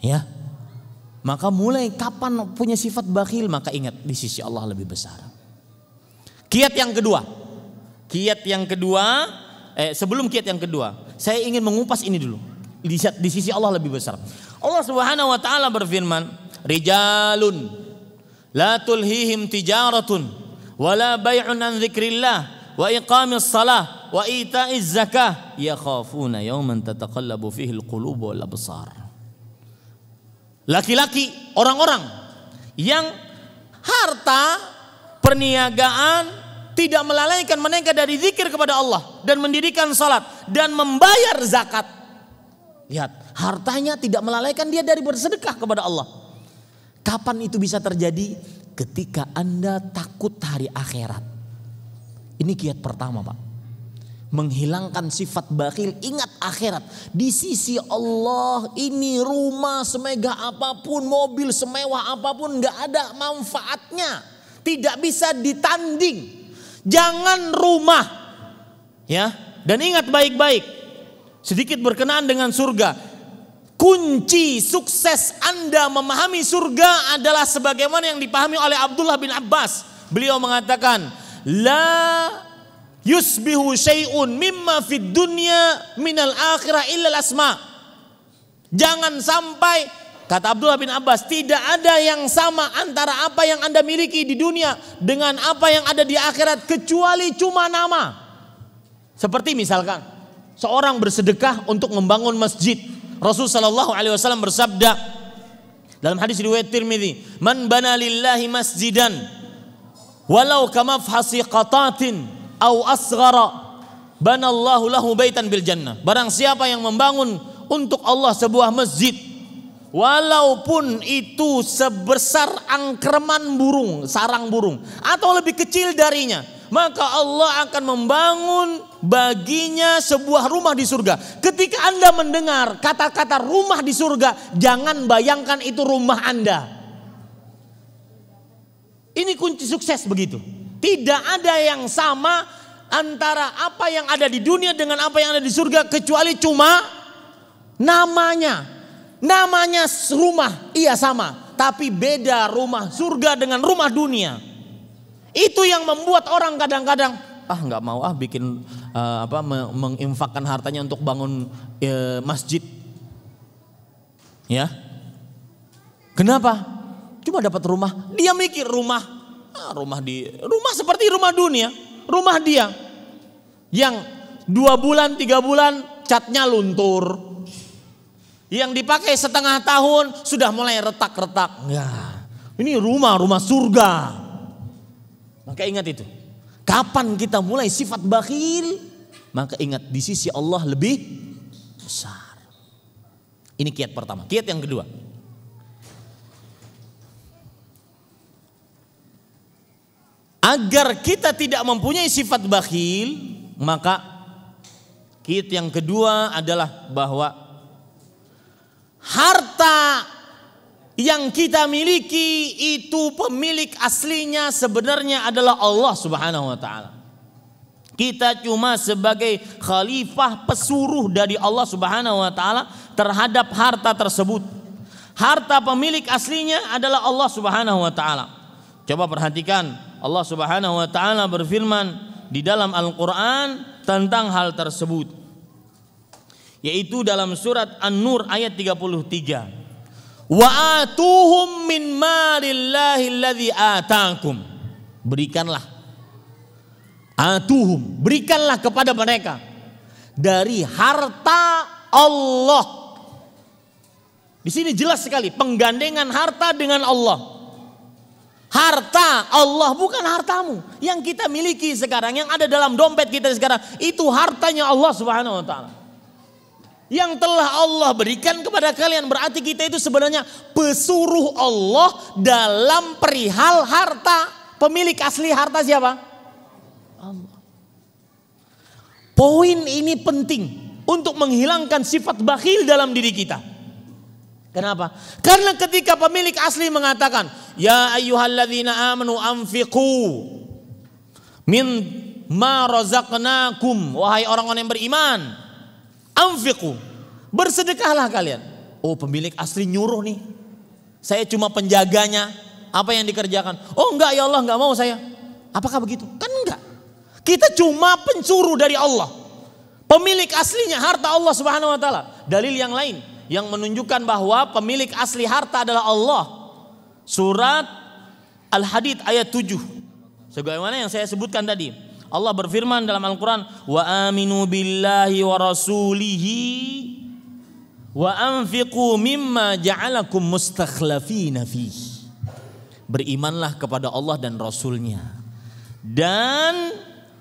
Ya, maka mulai kapan punya sifat bakhil maka ingat di sisi Allah lebih besar. Kiat yang kedua, Kiat yang kedua, eh, sebelum kiat yang kedua, saya ingin mengupas ini dulu. Di, di sisi Allah lebih besar. Allah Subhanahu wa taala berfirman, "Rijalun la tulhihim tijaratun wala bai'un an dzikrillah wa iqamis salah wa ita'iz zakah yakhafuna yawman tataqallabu fihi al-qulubu wal absar." Laki-laki, orang-orang yang harta, perniagaan, tidak melalaikan mereka dari zikir kepada Allah dan mendirikan salat dan membayar zakat. Lihat, hartanya tidak melalaikan dia dari bersedekah kepada Allah. Kapan itu bisa terjadi? Ketika Anda takut hari akhirat. Ini kiat pertama, Pak. Menghilangkan sifat bakhil, ingat akhirat. Di sisi Allah ini rumah semega apapun, mobil semewah apapun, nggak ada manfaatnya. Tidak bisa ditanding Jangan rumah. Ya. Dan ingat baik-baik. Sedikit berkenaan dengan surga. Kunci sukses Anda memahami surga adalah sebagaimana yang dipahami oleh Abdullah bin Abbas. Beliau mengatakan, "La yusbihu syai'un mimma fid dunya minal akhirah illa asma." Jangan sampai Kata Abdullah bin Abbas, tidak ada yang sama antara apa yang Anda miliki di dunia dengan apa yang ada di akhirat kecuali cuma nama. Seperti misalkan seorang bersedekah untuk membangun masjid. Rasul sallallahu alaihi wasallam bersabda dalam hadis riwayat Tirmidzi, "Man bana lillahi masjidan walau kama qatatin au asghara Allahu lahu baitan bil jannah." Barang siapa yang membangun untuk Allah sebuah masjid Walaupun itu sebesar angkerman burung, sarang burung, atau lebih kecil darinya, maka Allah akan membangun baginya sebuah rumah di surga. Ketika Anda mendengar kata-kata rumah di surga, jangan bayangkan itu rumah Anda. Ini kunci sukses begitu. Tidak ada yang sama antara apa yang ada di dunia dengan apa yang ada di surga kecuali cuma namanya. Namanya rumah, iya sama. Tapi beda rumah surga dengan rumah dunia. Itu yang membuat orang kadang-kadang ah nggak mau ah bikin uh, apa menginfakkan hartanya untuk bangun uh, masjid. Ya. Kenapa? Cuma dapat rumah. Dia mikir rumah, ah, rumah di rumah seperti rumah dunia, rumah dia. Yang dua bulan, tiga bulan catnya luntur, yang dipakai setengah tahun sudah mulai retak-retak. Ya, ini rumah, rumah surga. Maka ingat itu. Kapan kita mulai sifat bakhil? Maka ingat di sisi Allah lebih besar. Ini kiat pertama. Kiat yang kedua. Agar kita tidak mempunyai sifat bakhil, maka kiat yang kedua adalah bahwa harta yang kita miliki itu pemilik aslinya sebenarnya adalah Allah Subhanahu wa taala. Kita cuma sebagai khalifah pesuruh dari Allah Subhanahu wa taala terhadap harta tersebut. Harta pemilik aslinya adalah Allah Subhanahu wa taala. Coba perhatikan Allah Subhanahu wa taala berfirman di dalam Al-Qur'an tentang hal tersebut yaitu dalam surat An-Nur ayat 33. Wa atuhum min malillahi alladzi atakum. Berikanlah. Atuhum, berikanlah kepada mereka dari harta Allah. Di sini jelas sekali penggandengan harta dengan Allah. Harta Allah bukan hartamu yang kita miliki sekarang, yang ada dalam dompet kita sekarang, itu hartanya Allah Subhanahu wa taala yang telah Allah berikan kepada kalian. Berarti kita itu sebenarnya pesuruh Allah dalam perihal harta. Pemilik asli harta siapa? Allah. Poin ini penting untuk menghilangkan sifat bakhil dalam diri kita. Kenapa? Karena ketika pemilik asli mengatakan, "Ya ayyuhalladzina amanu anfiqu min ma razaqnakum." Wahai orang-orang yang beriman, Amfiku. Bersedekahlah kalian. Oh pemilik asli nyuruh nih. Saya cuma penjaganya. Apa yang dikerjakan? Oh enggak ya Allah enggak mau saya. Apakah begitu? Kan enggak. Kita cuma pencuru dari Allah. Pemilik aslinya harta Allah Subhanahu wa taala. Dalil yang lain yang menunjukkan bahwa pemilik asli harta adalah Allah. Surat Al-Hadid ayat 7. Sebagaimana yang saya sebutkan tadi. Allah berfirman dalam Al-Qur'an, "Wa aminu billahi wa rasulihi wa anfiqu mimma ja'alakum mustakhlafina fihi." Berimanlah kepada Allah dan Rasulnya dan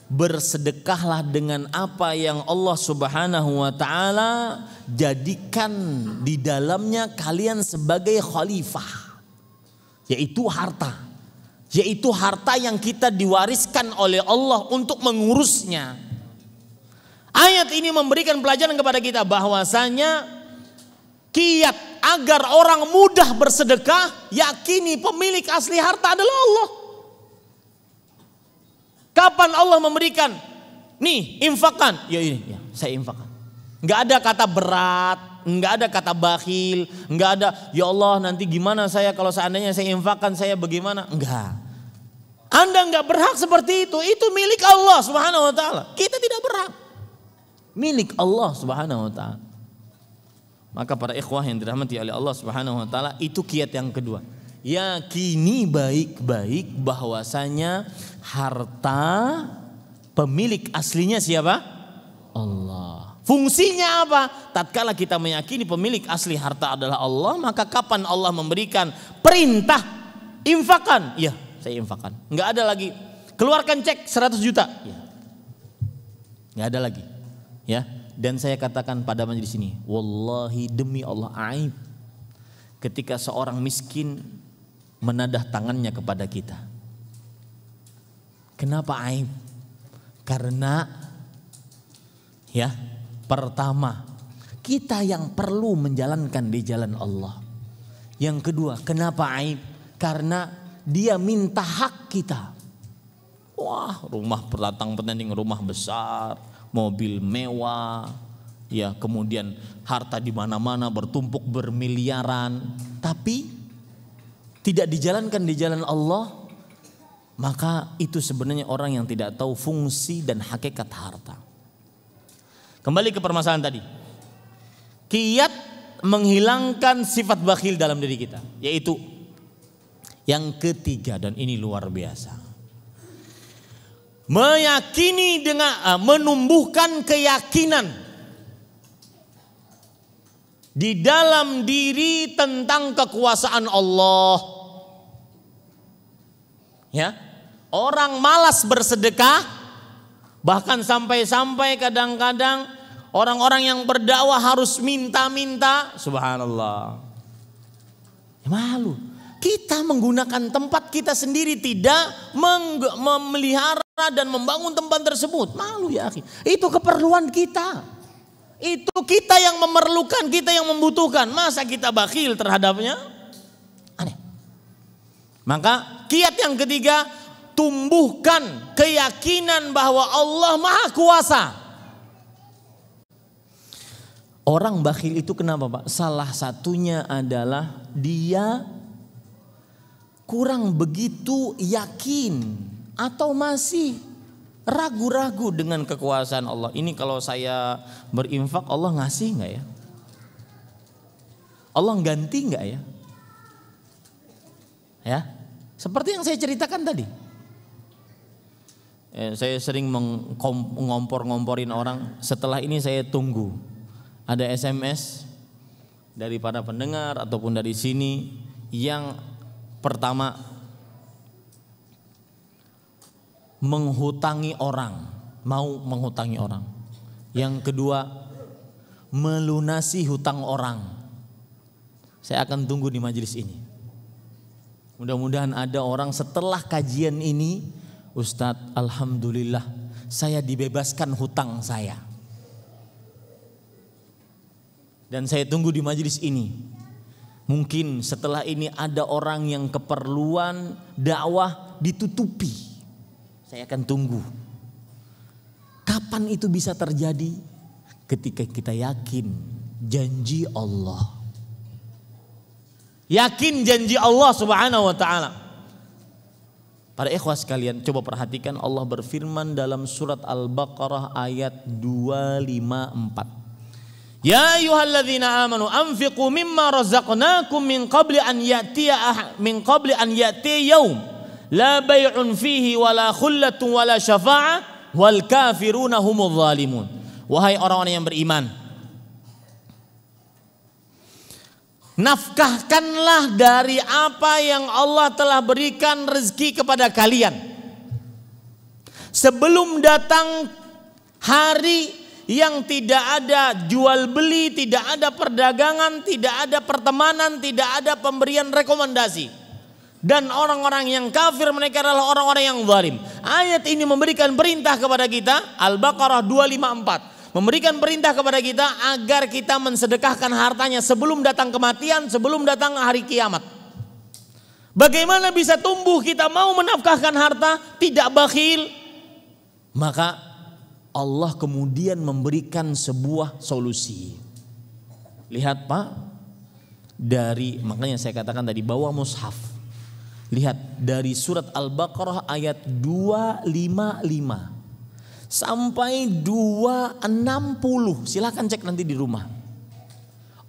bersedekahlah dengan apa yang Allah Subhanahu wa taala jadikan di dalamnya kalian sebagai khalifah yaitu harta yaitu harta yang kita diwariskan oleh Allah untuk mengurusnya. Ayat ini memberikan pelajaran kepada kita bahwasanya kiat agar orang mudah bersedekah, yakini pemilik asli harta adalah Allah. Kapan Allah memberikan? Nih, infakan. Ya ini, ya, ya, saya infakan. Enggak ada kata berat, nggak ada kata bakhil, nggak ada ya Allah nanti gimana saya kalau seandainya saya infakkan saya bagaimana? Enggak. Anda nggak berhak seperti itu. Itu milik Allah Subhanahu wa taala. Kita tidak berhak. Milik Allah Subhanahu wa taala. Maka para ikhwah yang dirahmati oleh Allah Subhanahu wa taala itu kiat yang kedua. Yakini baik-baik bahwasanya harta pemilik aslinya siapa? Allah. Fungsinya apa? Tatkala kita meyakini pemilik asli harta adalah Allah, maka kapan Allah memberikan perintah infakan? Ya, saya infakan. Enggak ada lagi. Keluarkan cek 100 juta. Ya. Enggak ada lagi. Ya. Dan saya katakan pada majelis ini, wallahi demi Allah aib ketika seorang miskin menadah tangannya kepada kita. Kenapa aib? Karena ya Pertama, kita yang perlu menjalankan di jalan Allah. Yang kedua, kenapa aib? Karena dia minta hak kita. Wah, rumah perlatang petanding rumah besar, mobil mewah, ya kemudian harta di mana-mana bertumpuk bermiliaran, tapi tidak dijalankan di jalan Allah, maka itu sebenarnya orang yang tidak tahu fungsi dan hakikat harta. Kembali ke permasalahan tadi. Kiat menghilangkan sifat bakhil dalam diri kita, yaitu yang ketiga dan ini luar biasa. Meyakini dengan eh, menumbuhkan keyakinan di dalam diri tentang kekuasaan Allah. Ya. Orang malas bersedekah Bahkan sampai-sampai kadang-kadang orang-orang yang berdakwah harus minta-minta, subhanallah. Ya malu. Kita menggunakan tempat kita sendiri tidak memelihara dan membangun tempat tersebut. Malu ya, akhi. Itu keperluan kita. Itu kita yang memerlukan, kita yang membutuhkan. Masa kita bakhil terhadapnya? Aneh. Maka kiat yang ketiga, tumbuhkan keyakinan bahwa Allah Maha Kuasa. Orang bakhil itu kenapa, Pak? Salah satunya adalah dia kurang begitu yakin atau masih ragu-ragu dengan kekuasaan Allah. Ini kalau saya berinfak Allah ngasih nggak ya? Allah ganti nggak ya? Ya, seperti yang saya ceritakan tadi. Eh, saya sering mengompor-ngomporin orang. Setelah ini saya tunggu ada SMS dari para pendengar ataupun dari sini yang pertama menghutangi orang, mau menghutangi orang. Yang kedua melunasi hutang orang. Saya akan tunggu di majelis ini. Mudah-mudahan ada orang setelah kajian ini Ustadz Alhamdulillah saya dibebaskan hutang saya. Dan saya tunggu di majelis ini. Mungkin setelah ini ada orang yang keperluan dakwah ditutupi. Saya akan tunggu. Kapan itu bisa terjadi? Ketika kita yakin janji Allah. Yakin janji Allah Subhanahu wa taala. Para ikhwah sekalian, coba perhatikan Allah berfirman dalam surat Al-Baqarah ayat 254. Ya ayyuhalladzina amanu anfiqu mimma razaqnakum min qabli an ya'tiya ah-, min qabli an ya'ti yaum la bay'un fihi wala khullatun wala syafa'ah wal kafiruna humudz zalimun. Wahai orang-orang yang beriman, Nafkahkanlah dari apa yang Allah telah berikan rezeki kepada kalian. Sebelum datang hari yang tidak ada jual beli, tidak ada perdagangan, tidak ada pertemanan, tidak ada pemberian rekomendasi. Dan orang-orang yang kafir mereka adalah orang-orang yang zalim. Ayat ini memberikan perintah kepada kita Al-Baqarah 254 memberikan perintah kepada kita agar kita mensedekahkan hartanya sebelum datang kematian, sebelum datang hari kiamat. Bagaimana bisa tumbuh kita mau menafkahkan harta tidak bakhil? Maka Allah kemudian memberikan sebuah solusi. Lihat Pak, dari makanya saya katakan tadi bawa mushaf. Lihat dari surat Al-Baqarah ayat 255 sampai 260. Silahkan cek nanti di rumah.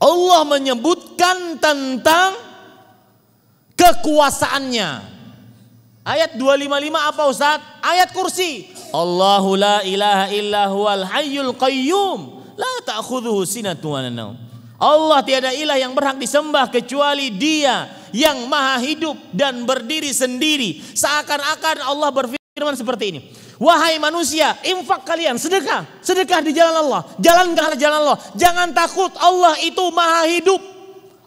Allah menyebutkan tentang kekuasaannya. Ayat 255 apa Ustaz? Ayat kursi. Allahu la ilaha illa huwal hayyul qayyum. La ta'khudhuhu sinatu wa Allah tiada ilah yang berhak disembah kecuali dia yang maha hidup dan berdiri sendiri. Seakan-akan Allah berfirman seperti ini. Wahai manusia, infak kalian, sedekah, sedekah di jalan Allah. jalan Jalankanlah jalan Allah. Jangan takut, Allah itu maha hidup.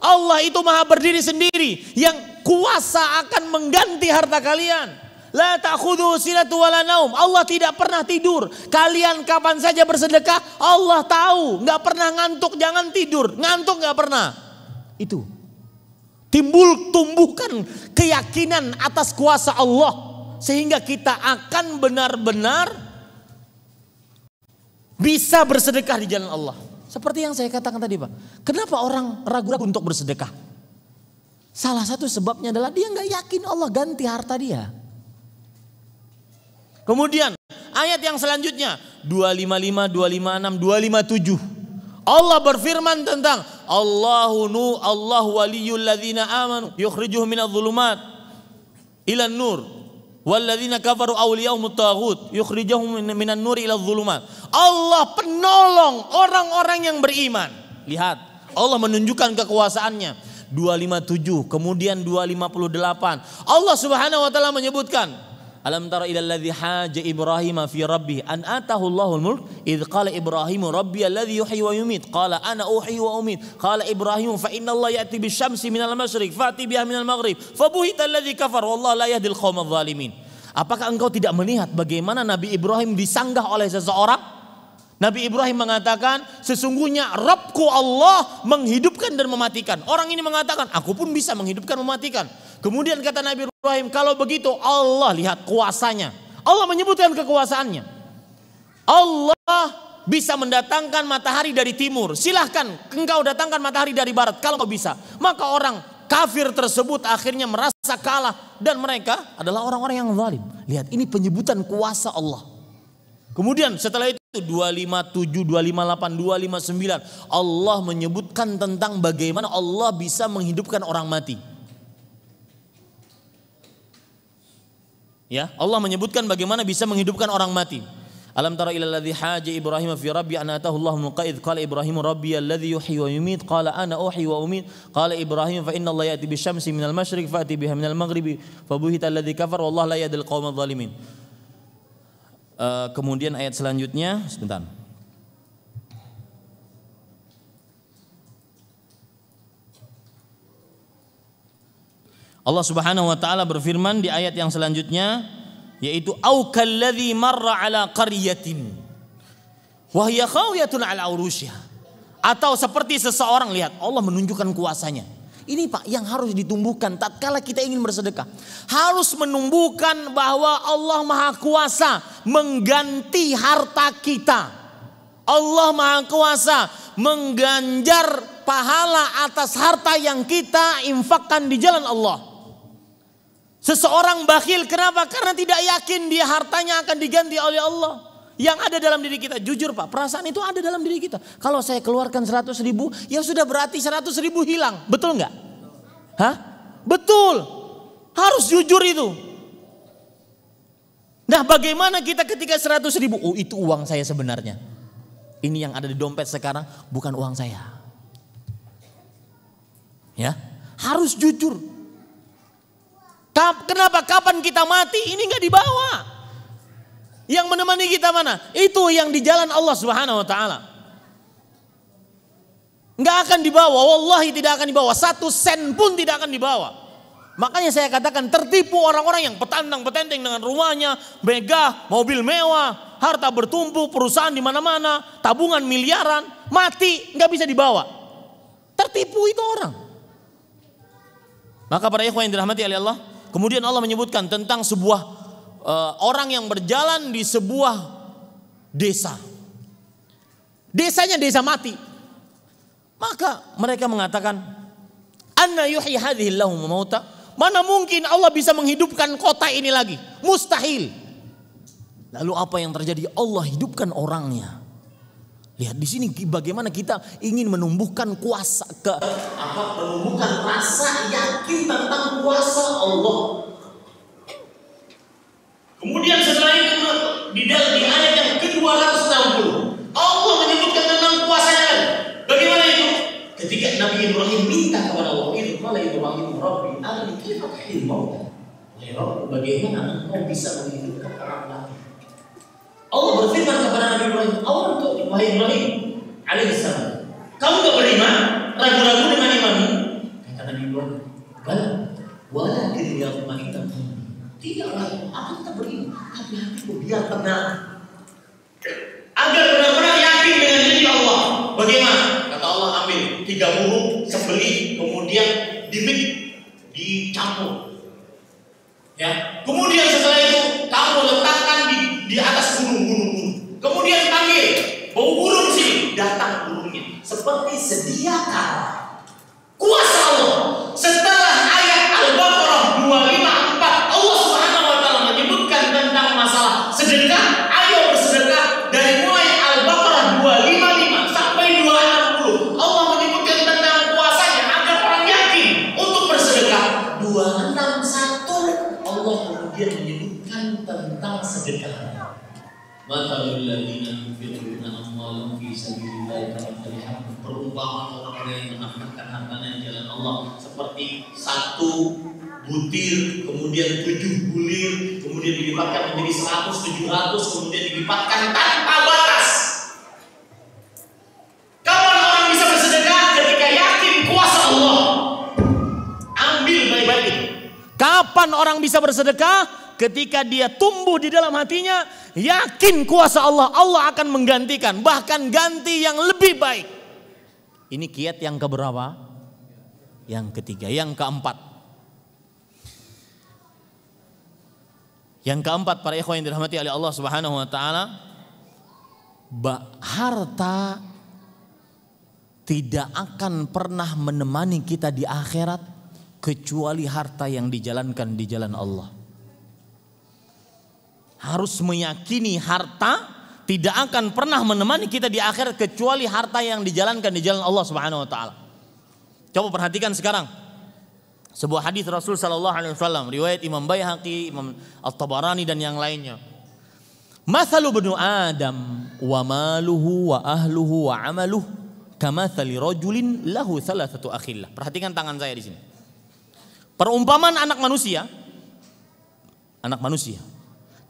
Allah itu maha berdiri sendiri yang kuasa akan mengganti harta kalian. La takhudhu sinatu wala naum. Allah tidak pernah tidur. Kalian kapan saja bersedekah, Allah tahu. Gak pernah ngantuk, jangan tidur. Ngantuk gak pernah. Itu. Timbul, tumbuhkan keyakinan atas kuasa Allah sehingga kita akan benar-benar bisa bersedekah di jalan Allah. Seperti yang saya katakan tadi, Pak. Kenapa orang ragu-ragu untuk bersedekah? Salah satu sebabnya adalah dia nggak yakin Allah ganti harta dia. Kemudian ayat yang selanjutnya 255, 256, 257. Allah berfirman tentang Allahu nu Allah waliyul ladzina amanu yukhrijuhum minadh dhulumat ilan nur. Walladzina kafaru awliyahumut taghut yukhrijahum minan nuri ila dhulumat. Allah penolong orang-orang yang beriman. Lihat, Allah menunjukkan kekuasaannya. 257 kemudian 258. Allah Subhanahu wa taala menyebutkan Alam tara ila alladhi haja Ibrahim fi rabbih an atahu Allahul mulk id qala Ibrahim rabbi alladhi yuhyi wa yumit qala ana uhyi wa umit qala Ibrahim fa inna Allah ya'ti bisyamsi minal masyriq fati biha minal maghrib fabuhita alladhi kafar wallahu la yahdil qaumadh zalimin Apakah engkau tidak melihat bagaimana Nabi Ibrahim disanggah oleh seseorang Nabi Ibrahim mengatakan, sesungguhnya Robku Allah menghidupkan dan mematikan. Orang ini mengatakan, aku pun bisa menghidupkan mematikan. Kemudian kata Nabi Ibrahim, kalau begitu Allah lihat kuasanya. Allah menyebutkan kekuasaannya. Allah bisa mendatangkan matahari dari timur. Silahkan engkau datangkan matahari dari barat kalau kau bisa. Maka orang kafir tersebut akhirnya merasa kalah. Dan mereka adalah orang-orang yang zalim. Lihat ini penyebutan kuasa Allah. Kemudian setelah itu 257, 258, 259 Allah menyebutkan tentang bagaimana Allah bisa menghidupkan orang mati. Ya, Allah menyebutkan bagaimana bisa menghidupkan orang mati. Alam tara ila alladhi haja Ibrahim fi rabbi an atahu Allah muqaid qala Ibrahim rabbi alladhi yuhyi wa yumit qala ana uhyi wa umit qala Ibrahim fa inna Allah ya'ti bisyamsi minal masyriq ati biha minal maghribi fa buhita alladhi kafar wallahu la yadil qaumadh dhalimin. Eh, kemudian ayat selanjutnya, sebentar. Allah Subhanahu wa taala berfirman di ayat yang selanjutnya yaitu au kalladzi marra ala qaryatin wa hiya khawiyatun ala urushiha atau seperti seseorang lihat Allah menunjukkan kuasanya ini Pak yang harus ditumbuhkan tatkala kita ingin bersedekah. Harus menumbuhkan bahwa Allah Maha Kuasa mengganti harta kita. Allah Maha Kuasa mengganjar pahala atas harta yang kita infakkan di jalan Allah. Seseorang bakhil kenapa? Karena tidak yakin dia hartanya akan diganti oleh Allah yang ada dalam diri kita. Jujur Pak, perasaan itu ada dalam diri kita. Kalau saya keluarkan seratus ribu, ya sudah berarti seratus ribu hilang. Betul nggak? Hah? Betul. Harus jujur itu. Nah bagaimana kita ketika seratus ribu, oh itu uang saya sebenarnya. Ini yang ada di dompet sekarang bukan uang saya. Ya, harus jujur. Kenapa kapan kita mati ini nggak dibawa? Yang menemani kita mana? Itu yang di jalan Allah Subhanahu wa taala. Enggak akan dibawa, wallahi tidak akan dibawa. Satu sen pun tidak akan dibawa. Makanya saya katakan tertipu orang-orang yang petandang petenteng dengan rumahnya, megah, mobil mewah, harta bertumpuk, perusahaan di mana-mana, tabungan miliaran, mati nggak bisa dibawa. Tertipu itu orang. Maka para ikhwan yang dirahmati oleh Allah, kemudian Allah menyebutkan tentang sebuah Eh, orang yang berjalan di sebuah desa. Desanya desa mati. Maka mereka mengatakan, "Anna yuhyi hadhihi mauta?" Mana mungkin Allah bisa menghidupkan kota ini lagi? Mustahil. Lalu apa yang terjadi? Allah hidupkan orangnya. Lihat di sini bagaimana kita ingin menumbuhkan kuasa ke apa menumbuhkan rasa yakin tentang kuasa Allah Kemudian setelah itu di dalam di ayat yang ke-260 Allah menyebutkan tentang kuasa Bagaimana itu? Ketika Nabi Ibrahim minta kepada Allah itu, "Qala Ibrahim Rabbi, arini kaifa tuhyil mauta?" Ya bagaimana engkau bisa menghidupkan orang mati? Allah berfirman kepada Nabi Ibrahim, "Allah untuk wahai Ibrahim alaihissalam, kamu enggak beriman, ragu-ragu dengan imanmu?" Kata Nabi Ibrahim, "Bala, walakin liyatma'inna Tidaklah, aku tetap beriman, tapi hati biar tenang. Agar benar-benar yakin dengan diri Allah. Bagaimana? Kata Allah ambil tiga burung sebeli kemudian dimik, dicampur. Ya, kemudian setelah itu kamu letakkan di di atas gunung-gunung. Kemudian panggil, bau burung sih datang burungnya. Seperti sedia kala. Kuasa Allah satu butir, kemudian tujuh bulir, kemudian dilipatkan menjadi seratus, tujuh ratus, kemudian dilipatkan tanpa batas. Kapan orang bisa bersedekah ketika yakin kuasa Allah? Ambil baik-baik itu. Kapan orang bisa bersedekah? Ketika dia tumbuh di dalam hatinya, yakin kuasa Allah, Allah akan menggantikan, bahkan ganti yang lebih baik. Ini kiat yang keberapa? yang ketiga, yang keempat. Yang keempat para ikhwan yang dirahmati oleh Allah Subhanahu wa taala, harta tidak akan pernah menemani kita di akhirat kecuali harta yang dijalankan di jalan Allah. Harus meyakini harta tidak akan pernah menemani kita di akhirat kecuali harta yang dijalankan di jalan Allah Subhanahu wa taala. Coba perhatikan sekarang sebuah hadis Rasul Shallallahu Alaihi Wasallam riwayat Imam bayhaqi, Imam Al Tabarani dan yang lainnya. Masalu benu Adam wa maluhu wa ahluhu wa amaluhu kamathali rajulin lahu salah satu akhillah. Perhatikan tangan saya di sini. Perumpamaan anak manusia anak manusia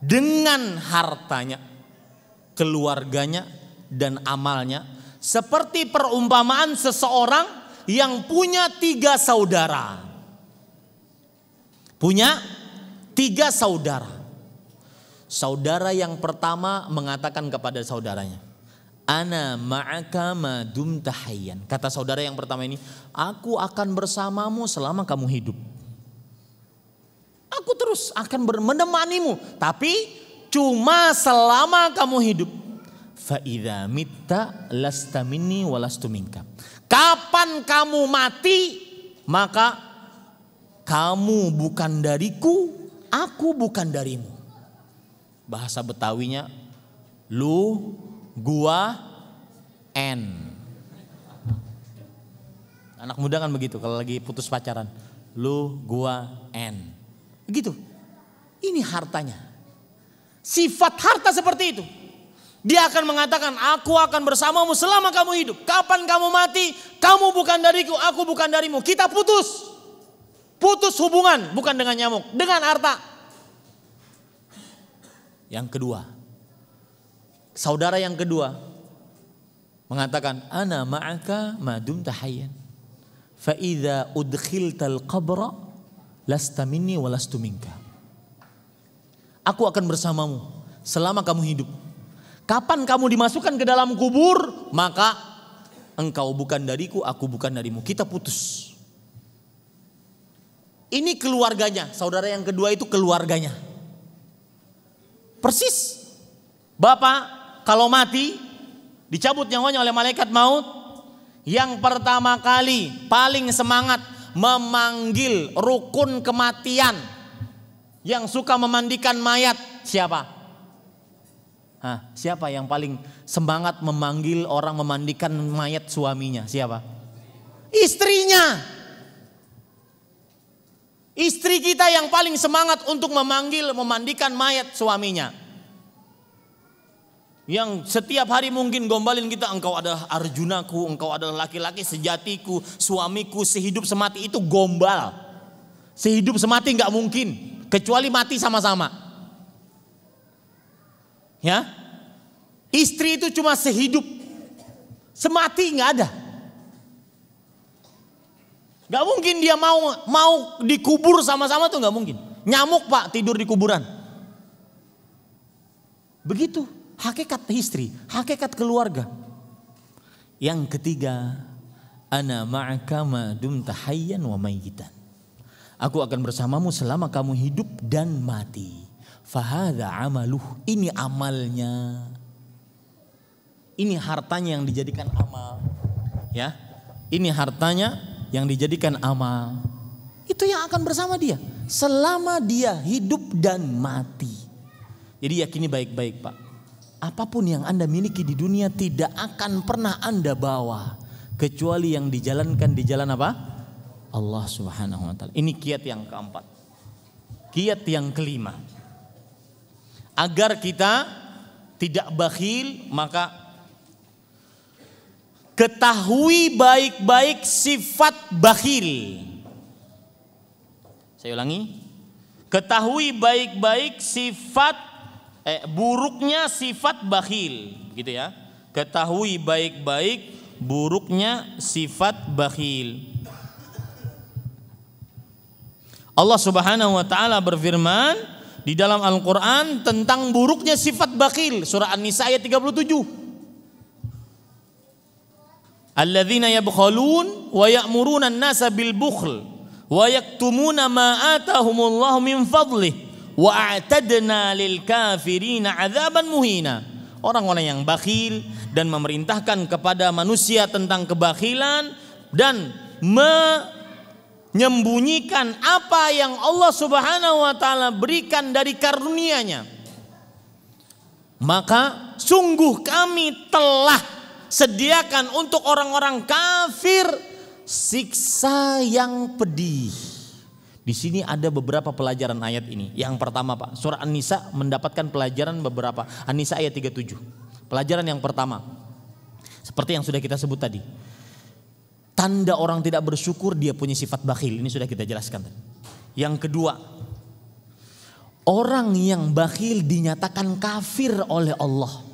dengan hartanya, keluarganya dan amalnya seperti perumpamaan seseorang yang punya tiga saudara. Punya tiga saudara. Saudara yang pertama mengatakan kepada saudaranya, Ana ma'aka madum tahayyan. Kata saudara yang pertama ini, aku akan bersamamu selama kamu hidup. Aku terus akan menemanimu, tapi cuma selama kamu hidup. Fa'idha mitta lasta minni walastu Kapan kamu mati, maka kamu bukan dariku, aku bukan darimu. Bahasa Betawinya, lu, gua, en. Anak muda kan begitu kalau lagi putus pacaran. Lu, gua, en. Begitu. Ini hartanya. Sifat harta seperti itu. Dia akan mengatakan, aku akan bersamamu selama kamu hidup. Kapan kamu mati, kamu bukan dariku, aku bukan darimu. Kita putus. Putus hubungan, bukan dengan nyamuk, dengan harta. Yang kedua, saudara yang kedua mengatakan, Ana ma'aka madum tahayyan. Fa'idha udkhiltal qabra lasta minni walastu minka. Aku akan bersamamu selama kamu hidup Kapan kamu dimasukkan ke dalam kubur, maka engkau bukan dariku, aku bukan darimu. Kita putus. Ini keluarganya, saudara yang kedua itu keluarganya. Persis. Bapak kalau mati dicabut nyawanya oleh malaikat maut, yang pertama kali paling semangat memanggil rukun kematian yang suka memandikan mayat siapa? Hah, siapa yang paling semangat memanggil orang memandikan mayat suaminya? Siapa? Istrinya. Istri kita yang paling semangat untuk memanggil memandikan mayat suaminya. Yang setiap hari mungkin gombalin kita engkau adalah arjunaku, engkau adalah laki-laki sejatiku, suamiku sehidup semati itu gombal. Sehidup semati nggak mungkin, kecuali mati sama-sama. Ya. Istri itu cuma sehidup. Semati nggak ada. nggak mungkin dia mau mau dikubur sama-sama tuh nggak mungkin. Nyamuk pak tidur di kuburan. Begitu hakikat istri, hakikat keluarga. Yang ketiga, ana ma'aka ma dumta hayyan wa mayyitan. Aku akan bersamamu selama kamu hidup dan mati. Fahada amaluh. Ini amalnya. Ini hartanya yang dijadikan amal. Ya. Ini hartanya yang dijadikan amal. Itu yang akan bersama dia selama dia hidup dan mati. Jadi yakini baik-baik, Pak. Apapun yang Anda miliki di dunia tidak akan pernah Anda bawa kecuali yang dijalankan di jalan apa? Allah Subhanahu wa taala. Ini kiat yang keempat. Kiat yang kelima agar kita tidak bakhil maka ketahui baik-baik sifat bakhil. Saya ulangi, ketahui baik-baik sifat eh, buruknya sifat bakhil, gitu ya. Ketahui baik-baik buruknya sifat bakhil. Allah Subhanahu wa taala berfirman, di dalam Al-Quran tentang buruknya sifat bakil. Surah An-Nisa ayat 37. Alladzina yabkhalun wa ya'muruna an-nasa bil bukhl wa yaktumuna ma atahumullahu min fadlih wa a'tadna lil kafirina 'adzaban muhina. Orang-orang yang bakhil dan memerintahkan kepada manusia tentang kebakhilan dan me menyembunyikan apa yang Allah Subhanahu wa taala berikan dari karunia-Nya. Maka sungguh kami telah sediakan untuk orang-orang kafir siksa yang pedih. Di sini ada beberapa pelajaran ayat ini. Yang pertama Pak, surah An-Nisa mendapatkan pelajaran beberapa. An-Nisa ayat 37. Pelajaran yang pertama. Seperti yang sudah kita sebut tadi. Tanda orang tidak bersyukur dia punya sifat bakhil. Ini sudah kita jelaskan. Yang kedua, orang yang bakhil dinyatakan kafir oleh Allah.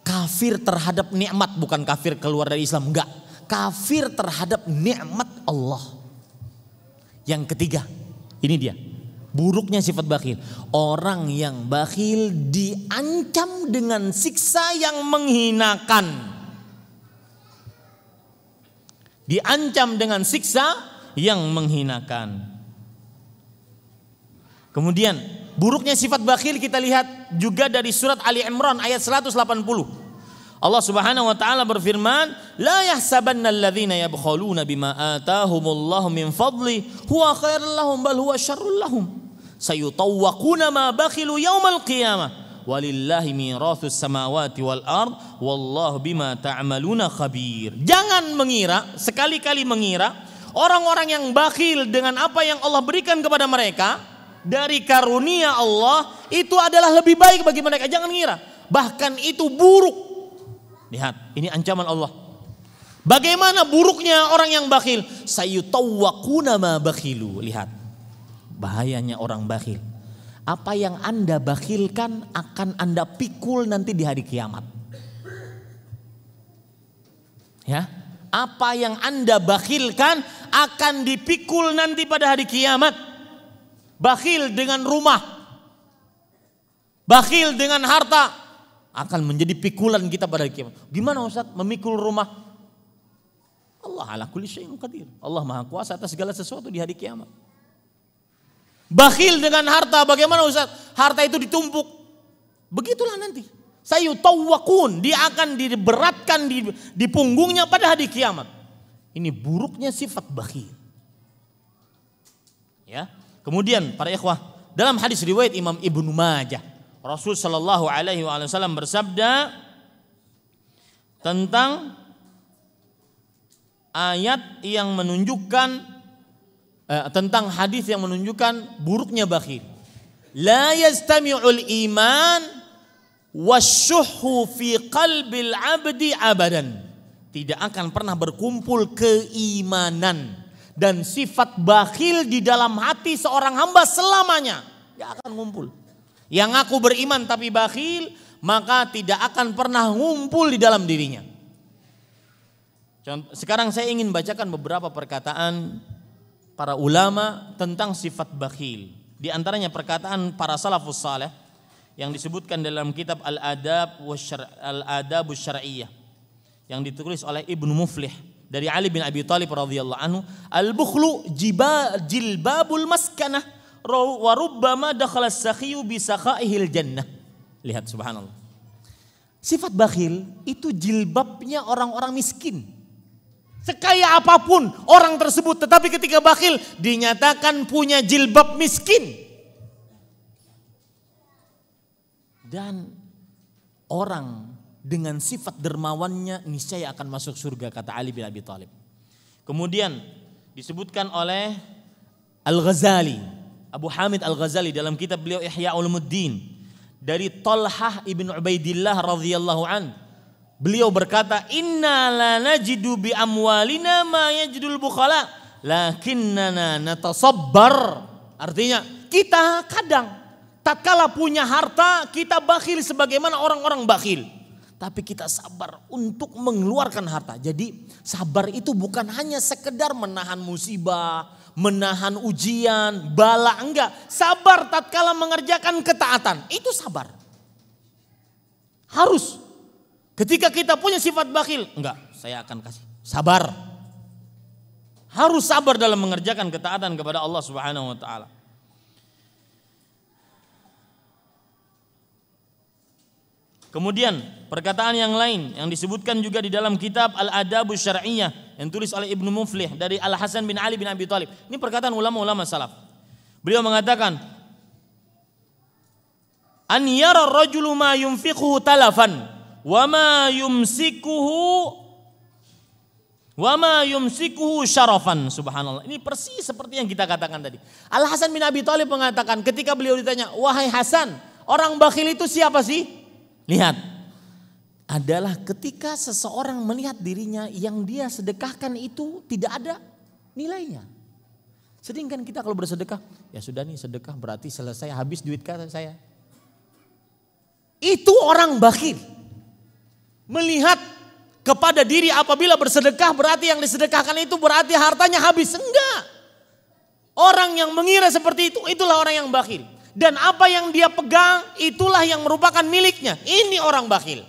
Kafir terhadap nikmat bukan kafir keluar dari Islam, enggak. Kafir terhadap nikmat Allah. Yang ketiga, ini dia. Buruknya sifat bakhil. Orang yang bakhil diancam dengan siksa yang menghinakan diancam dengan siksa yang menghinakan. Kemudian buruknya sifat bakhil kita lihat juga dari surat Ali Imran ayat 180. Allah Subhanahu wa taala berfirman, "La yahsabanna alladhina yabkhaluna bima atahumullahu min fadli huwa khairul lahum bal huwa syarrul lahum." Sayutawwaquna ma bakhilu yaumal qiyamah walillahi mirathus samawati wal ard wallahu bima ta'maluna ta Jangan mengira sekali-kali mengira orang-orang yang bakhil dengan apa yang Allah berikan kepada mereka dari karunia Allah itu adalah lebih baik bagi mereka. Jangan mengira, bahkan itu buruk. Lihat, ini ancaman Allah. Bagaimana buruknya orang yang bakhil? Sayutawwakuna ma bakhilu. Lihat. Bahayanya orang bakhil apa yang Anda bakhilkan akan Anda pikul nanti di hari kiamat. Ya, apa yang Anda bakhilkan akan dipikul nanti pada hari kiamat. Bakhil dengan rumah, bakhil dengan harta akan menjadi pikulan kita pada hari kiamat. Gimana Ustaz memikul rumah? Allah ala kulli syai'in Allah Maha Kuasa atas segala sesuatu di hari kiamat. Bakhil dengan harta, bagaimana Ustaz? Harta itu ditumpuk. Begitulah nanti. tahu tawakun, dia akan diberatkan di, di punggungnya pada hari kiamat. Ini buruknya sifat bakhil. Ya. Kemudian para ikhwah, dalam hadis riwayat Imam Ibnu Majah, Rasul Shallallahu alaihi wasallam bersabda tentang ayat yang menunjukkan eh, tentang hadis yang menunjukkan buruknya bakhil. La yastami'ul iman wasyuhu fi qalbil abdi abadan. Tidak akan pernah berkumpul keimanan dan sifat bakhil di dalam hati seorang hamba selamanya. Tidak akan ngumpul. Yang aku beriman tapi bakhil, maka tidak akan pernah ngumpul di dalam dirinya. sekarang saya ingin bacakan beberapa perkataan para ulama tentang sifat bakhil. Di antaranya perkataan para salafus saleh yang disebutkan dalam kitab Al-Adab Al-Adab Syar'iyyah yang ditulis oleh Ibnu Muflih dari Ali bin Abi Thalib radhiyallahu anhu, "Al-bukhlu jiba jilbabul maskanah wa rubbama dakhala as-sakhiyu bi sakhaihil jannah." Lihat subhanallah. Sifat bakhil itu jilbabnya orang-orang miskin. Sekaya apapun orang tersebut, tetapi ketika bakhil dinyatakan punya jilbab miskin. Dan orang dengan sifat dermawannya niscaya akan masuk surga kata Ali bin Abi Thalib. Kemudian disebutkan oleh Al-Ghazali, Abu Hamid Al-Ghazali dalam kitab beliau Ihya Ulumuddin dari Talhah ibnu Ubaidillah radhiyallahu an Beliau berkata, "Inna najidu bi amwalina ma yajidul bukhala, lakinnana natasabbar." Artinya, kita kadang tatkala punya harta, kita bakhil sebagaimana orang-orang bakhil. Tapi kita sabar untuk mengeluarkan harta. Jadi, sabar itu bukan hanya sekedar menahan musibah, menahan ujian, bala enggak. Sabar tatkala mengerjakan ketaatan, itu sabar. Harus Ketika kita punya sifat bakhil, enggak, saya akan kasih. Sabar. Harus sabar dalam mengerjakan ketaatan kepada Allah Subhanahu wa taala. Kemudian perkataan yang lain yang disebutkan juga di dalam kitab Al-Adabus Syar'iyyah yang tulis oleh Ibnu Muflih dari Al-Hasan bin Ali bin Abi Thalib. Ini perkataan ulama-ulama salaf. Beliau mengatakan An yara rajulu ma yunfiquhu talafan wama yumsikuhu wama yumsikuhu syarafan subhanallah. Ini persis seperti yang kita katakan tadi. Al Hasan bin Abi Thalib mengatakan ketika beliau ditanya, "Wahai Hasan, orang bakhil itu siapa sih?" Lihat. Adalah ketika seseorang melihat dirinya yang dia sedekahkan itu tidak ada nilainya. Sedangkan kita kalau bersedekah, ya sudah nih sedekah berarti selesai habis duit kata saya. Itu orang bakhil melihat kepada diri apabila bersedekah berarti yang disedekahkan itu berarti hartanya habis. Enggak. Orang yang mengira seperti itu itulah orang yang bakhil. Dan apa yang dia pegang itulah yang merupakan miliknya. Ini orang bakhil.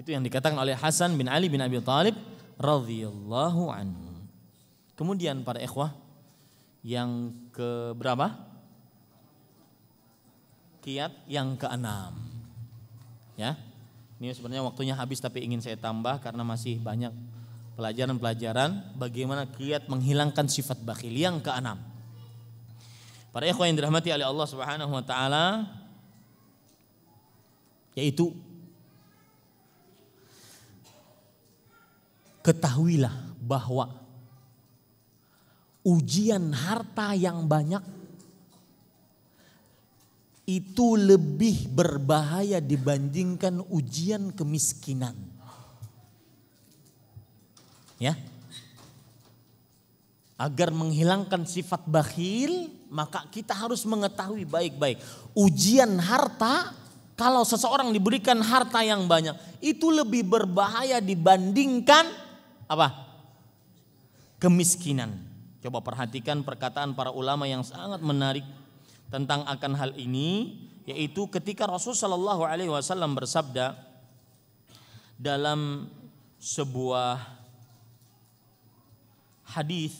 Itu yang dikatakan oleh Hasan bin Ali bin Abi Talib radhiyallahu anhu. Kemudian para ikhwah yang ke berapa? Kiat yang keenam. Ya, ini sebenarnya waktunya habis tapi ingin saya tambah karena masih banyak pelajaran-pelajaran bagaimana kiat menghilangkan sifat bakhil yang keenam. Para ikhwan yang dirahmati oleh Allah Subhanahu wa taala yaitu ketahuilah bahwa ujian harta yang banyak itu lebih berbahaya dibandingkan ujian kemiskinan. Ya. Agar menghilangkan sifat bakhil, maka kita harus mengetahui baik-baik ujian harta kalau seseorang diberikan harta yang banyak, itu lebih berbahaya dibandingkan apa? kemiskinan. Coba perhatikan perkataan para ulama yang sangat menarik tentang akan hal ini yaitu ketika Rasul Shallallahu Alaihi Wasallam bersabda dalam sebuah hadis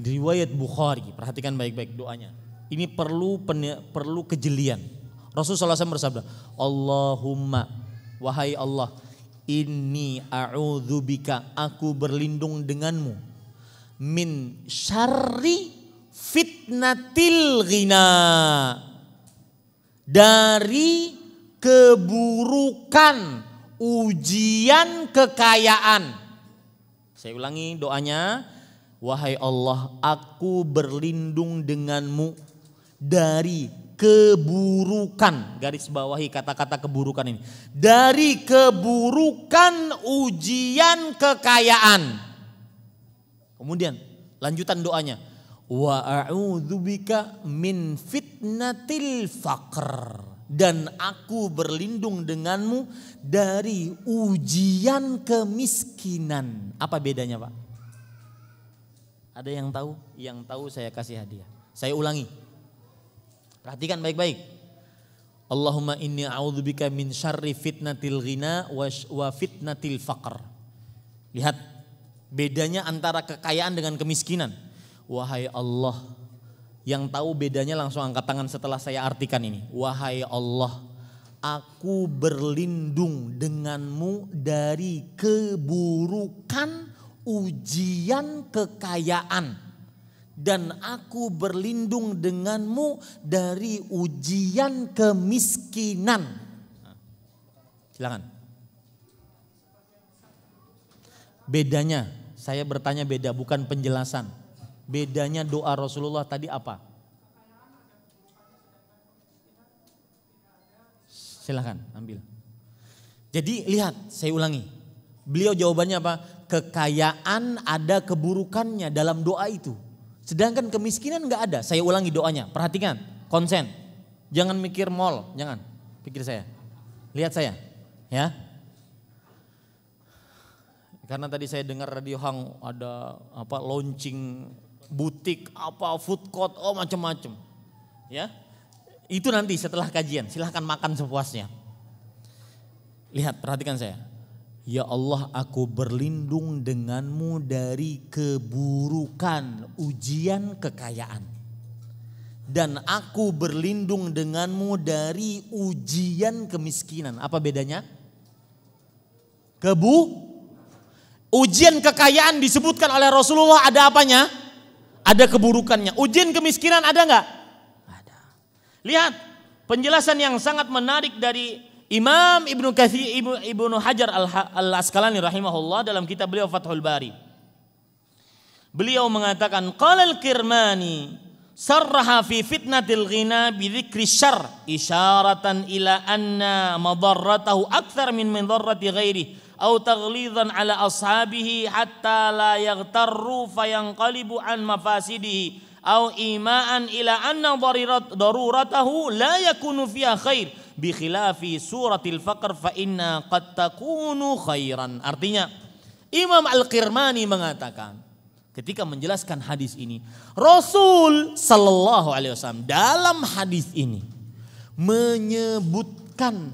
riwayat Bukhari perhatikan baik-baik doanya ini perlu perlu kejelian Rasul SAW bersabda Allahumma wahai Allah ini a'udzubika aku berlindung denganmu min syarri fitnatil ghina dari keburukan ujian kekayaan. Saya ulangi doanya, wahai Allah, aku berlindung denganmu dari keburukan. Garis bawahi kata-kata keburukan ini. Dari keburukan ujian kekayaan. Kemudian lanjutan doanya, Wa a'udzubika min fitnatil faqr. Dan aku berlindung denganmu dari ujian kemiskinan. Apa bedanya Pak? Ada yang tahu? Yang tahu saya kasih hadiah. Saya ulangi. Perhatikan baik-baik. Allahumma inni a'udzubika min syarri fitnatil ghina wa fitnatil faqr. Lihat bedanya antara kekayaan dengan kemiskinan. Wahai Allah yang tahu bedanya langsung angkat tangan setelah saya artikan ini. Wahai Allah, aku berlindung denganmu dari keburukan ujian kekayaan. Dan aku berlindung denganmu dari ujian kemiskinan. Silakan. Bedanya, saya bertanya beda bukan penjelasan Bedanya doa Rasulullah tadi apa? Silahkan ambil. Jadi lihat, saya ulangi. Beliau jawabannya apa? Kekayaan ada keburukannya dalam doa itu. Sedangkan kemiskinan nggak ada. Saya ulangi doanya. Perhatikan, konsen. Jangan mikir mall, jangan. Pikir saya. Lihat saya, ya. Karena tadi saya dengar radio Hang ada apa launching butik, apa food court, oh macam-macam. Ya. Itu nanti setelah kajian, silahkan makan sepuasnya. Lihat, perhatikan saya. Ya Allah aku berlindung denganmu dari keburukan ujian kekayaan. Dan aku berlindung denganmu dari ujian kemiskinan. Apa bedanya? Kebu? Ujian kekayaan disebutkan oleh Rasulullah ada apanya? ada keburukannya. Ujian kemiskinan ada nggak? Ada. Lihat penjelasan yang sangat menarik dari Imam Ibnu Katsir Ibnu, Ibnu Hajar Al Asqalani rahimahullah dalam kitab beliau Fathul Bari. Beliau mengatakan qala al-Kirmani sarraha fi fitnatil ghina bi dzikri syarr isyaratan ila anna madarratahu akthar min madarrati ghairihi atau taghlidan ala ashabihi hatta la yaghtarru fayanqalibu an mafasidihi atau imaan ila anna darirat daruratahu la yakunu fiha khair bikhilafi suratil faqr fa inna qad takunu khairan artinya Imam Al-Qirmani mengatakan ketika menjelaskan hadis ini Rasul sallallahu alaihi wasallam dalam hadis ini menyebutkan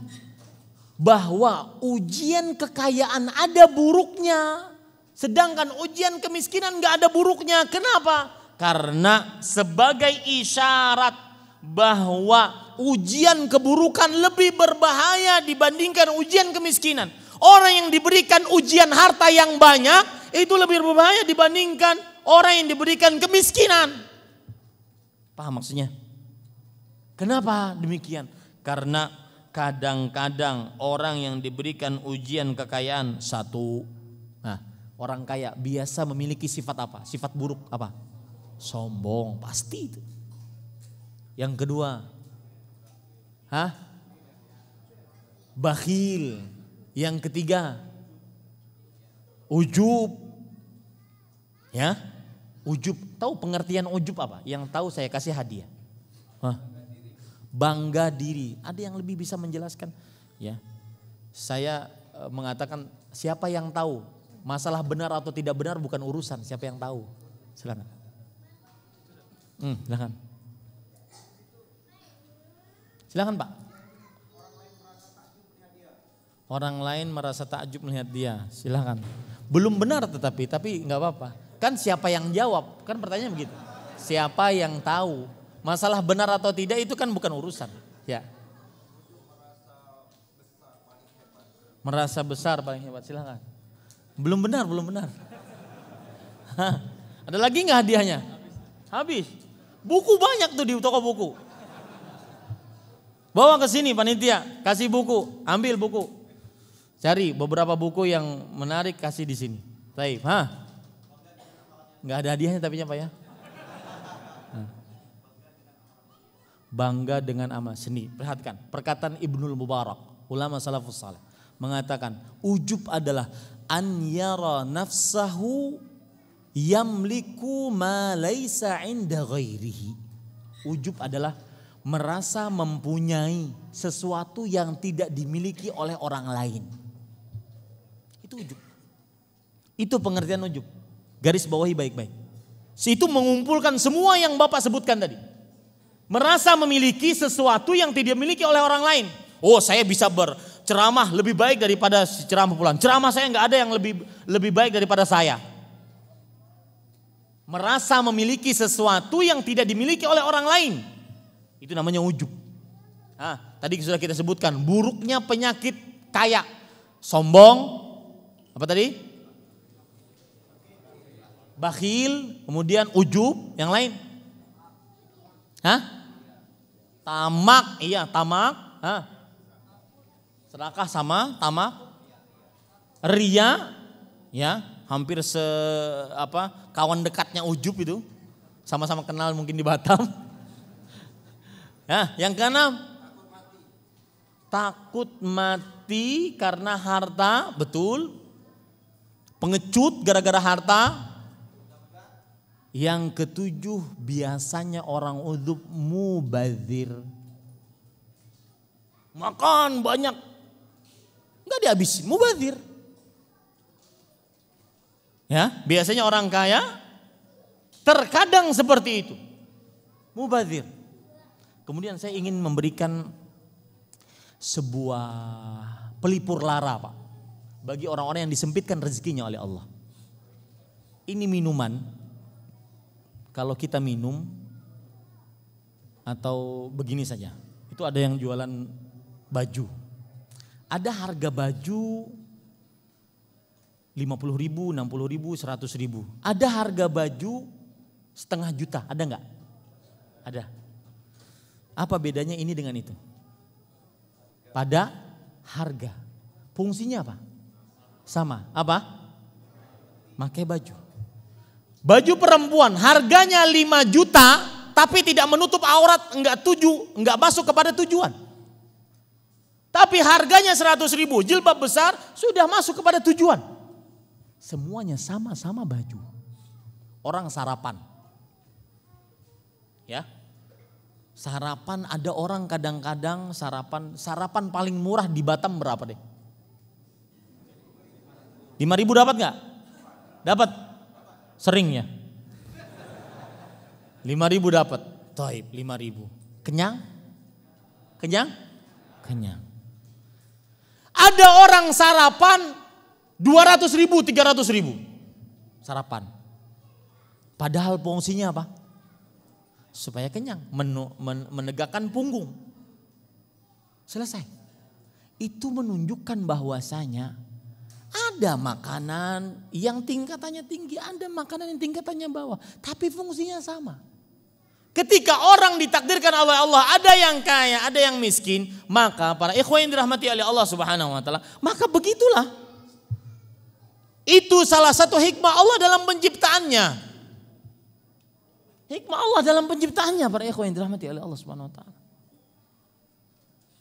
bahwa ujian kekayaan ada buruknya. Sedangkan ujian kemiskinan nggak ada buruknya. Kenapa? Karena sebagai isyarat bahwa ujian keburukan lebih berbahaya dibandingkan ujian kemiskinan. Orang yang diberikan ujian harta yang banyak itu lebih berbahaya dibandingkan orang yang diberikan kemiskinan. Paham maksudnya? Kenapa demikian? Karena kadang-kadang orang yang diberikan ujian kekayaan satu nah orang kaya biasa memiliki sifat apa sifat buruk apa sombong pasti itu yang kedua hah bakhil yang ketiga ujub ya ujub tahu pengertian ujub apa yang tahu saya kasih hadiah hah bangga diri. Ada yang lebih bisa menjelaskan? Ya, saya e, mengatakan siapa yang tahu masalah benar atau tidak benar bukan urusan. Siapa yang tahu? Silakan. Hmm, silakan. Silakan Pak. Orang lain merasa takjub melihat dia. Silakan. Belum benar tetapi, tapi nggak apa-apa. Kan siapa yang jawab? Kan pertanyaan begitu. Siapa yang tahu? Masalah benar atau tidak itu kan bukan urusan. Ya. Merasa besar paling hebat, silahkan. Belum benar, belum benar. Hah. Ada lagi nggak hadiahnya? Habis. Buku banyak tuh di toko buku. Bawa ke sini panitia, kasih buku, ambil buku. Cari beberapa buku yang menarik kasih di sini. Baik, ha? Nggak ada hadiahnya tapi apa ya? bangga dengan amal seni. Perhatikan perkataan Ibnul Mubarak, ulama salafus salih mengatakan ujub adalah an yara nafsahu yamliku ma laisa inda ghairihi. Ujub adalah merasa mempunyai sesuatu yang tidak dimiliki oleh orang lain. Itu ujub. Itu pengertian ujub. Garis bawahi baik-baik. Situ mengumpulkan semua yang Bapak sebutkan tadi merasa memiliki sesuatu yang tidak dimiliki oleh orang lain. Oh, saya bisa berceramah lebih baik daripada ceramah pulang. Ceramah saya nggak ada yang lebih lebih baik daripada saya. Merasa memiliki sesuatu yang tidak dimiliki oleh orang lain. Itu namanya ujub. Nah, tadi sudah kita sebutkan buruknya penyakit kaya, sombong, apa tadi? Bakhil, kemudian ujub, yang lain. Hah? Tamak, iya tamak. Hah? Serakah sama tamak. Ria, ya hampir se apa kawan dekatnya ujub itu. Sama-sama kenal mungkin di Batam. Nah, *laughs* yang keenam takut mati karena harta, betul. Pengecut gara-gara harta, yang ketujuh biasanya orang udhub mubazir. Makan banyak. Enggak dihabisin, mubazir. Ya, biasanya orang kaya terkadang seperti itu. Mubazir. Kemudian saya ingin memberikan sebuah pelipur lara, Pak. Bagi orang-orang yang disempitkan rezekinya oleh Allah. Ini minuman kalau kita minum atau begini saja. Itu ada yang jualan baju. Ada harga baju 50 ribu, 60 ribu, 100 ribu. Ada harga baju setengah juta, ada nggak? Ada. Apa bedanya ini dengan itu? Pada harga. Fungsinya apa? Sama. Apa? Makai baju. Baju perempuan harganya 5 juta tapi tidak menutup aurat, enggak tuju, enggak masuk kepada tujuan. Tapi harganya 100 ribu, jilbab besar sudah masuk kepada tujuan. Semuanya sama-sama baju. Orang sarapan. Ya. Sarapan ada orang kadang-kadang sarapan sarapan paling murah di Batam berapa deh? ribu dapat nggak? Dapat. Seringnya. 5000 dapat. Taib ribu, Kenyang? Kenyang? Kenyang. Ada orang sarapan 200 ribu, 300 ribu. Sarapan. Padahal fungsinya apa? Supaya kenyang, menu, men, menegakkan punggung. Selesai. Itu menunjukkan bahwasanya ada makanan yang tingkatannya tinggi, ada makanan yang tingkatannya bawah, tapi fungsinya sama. Ketika orang ditakdirkan oleh Allah ada yang kaya, ada yang miskin, maka para ikhwan yang dirahmati oleh Allah Subhanahu wa taala, maka begitulah. Itu salah satu hikmah Allah dalam penciptaannya. Hikmah Allah dalam penciptaannya para ikhwan yang dirahmati oleh Allah Subhanahu wa taala.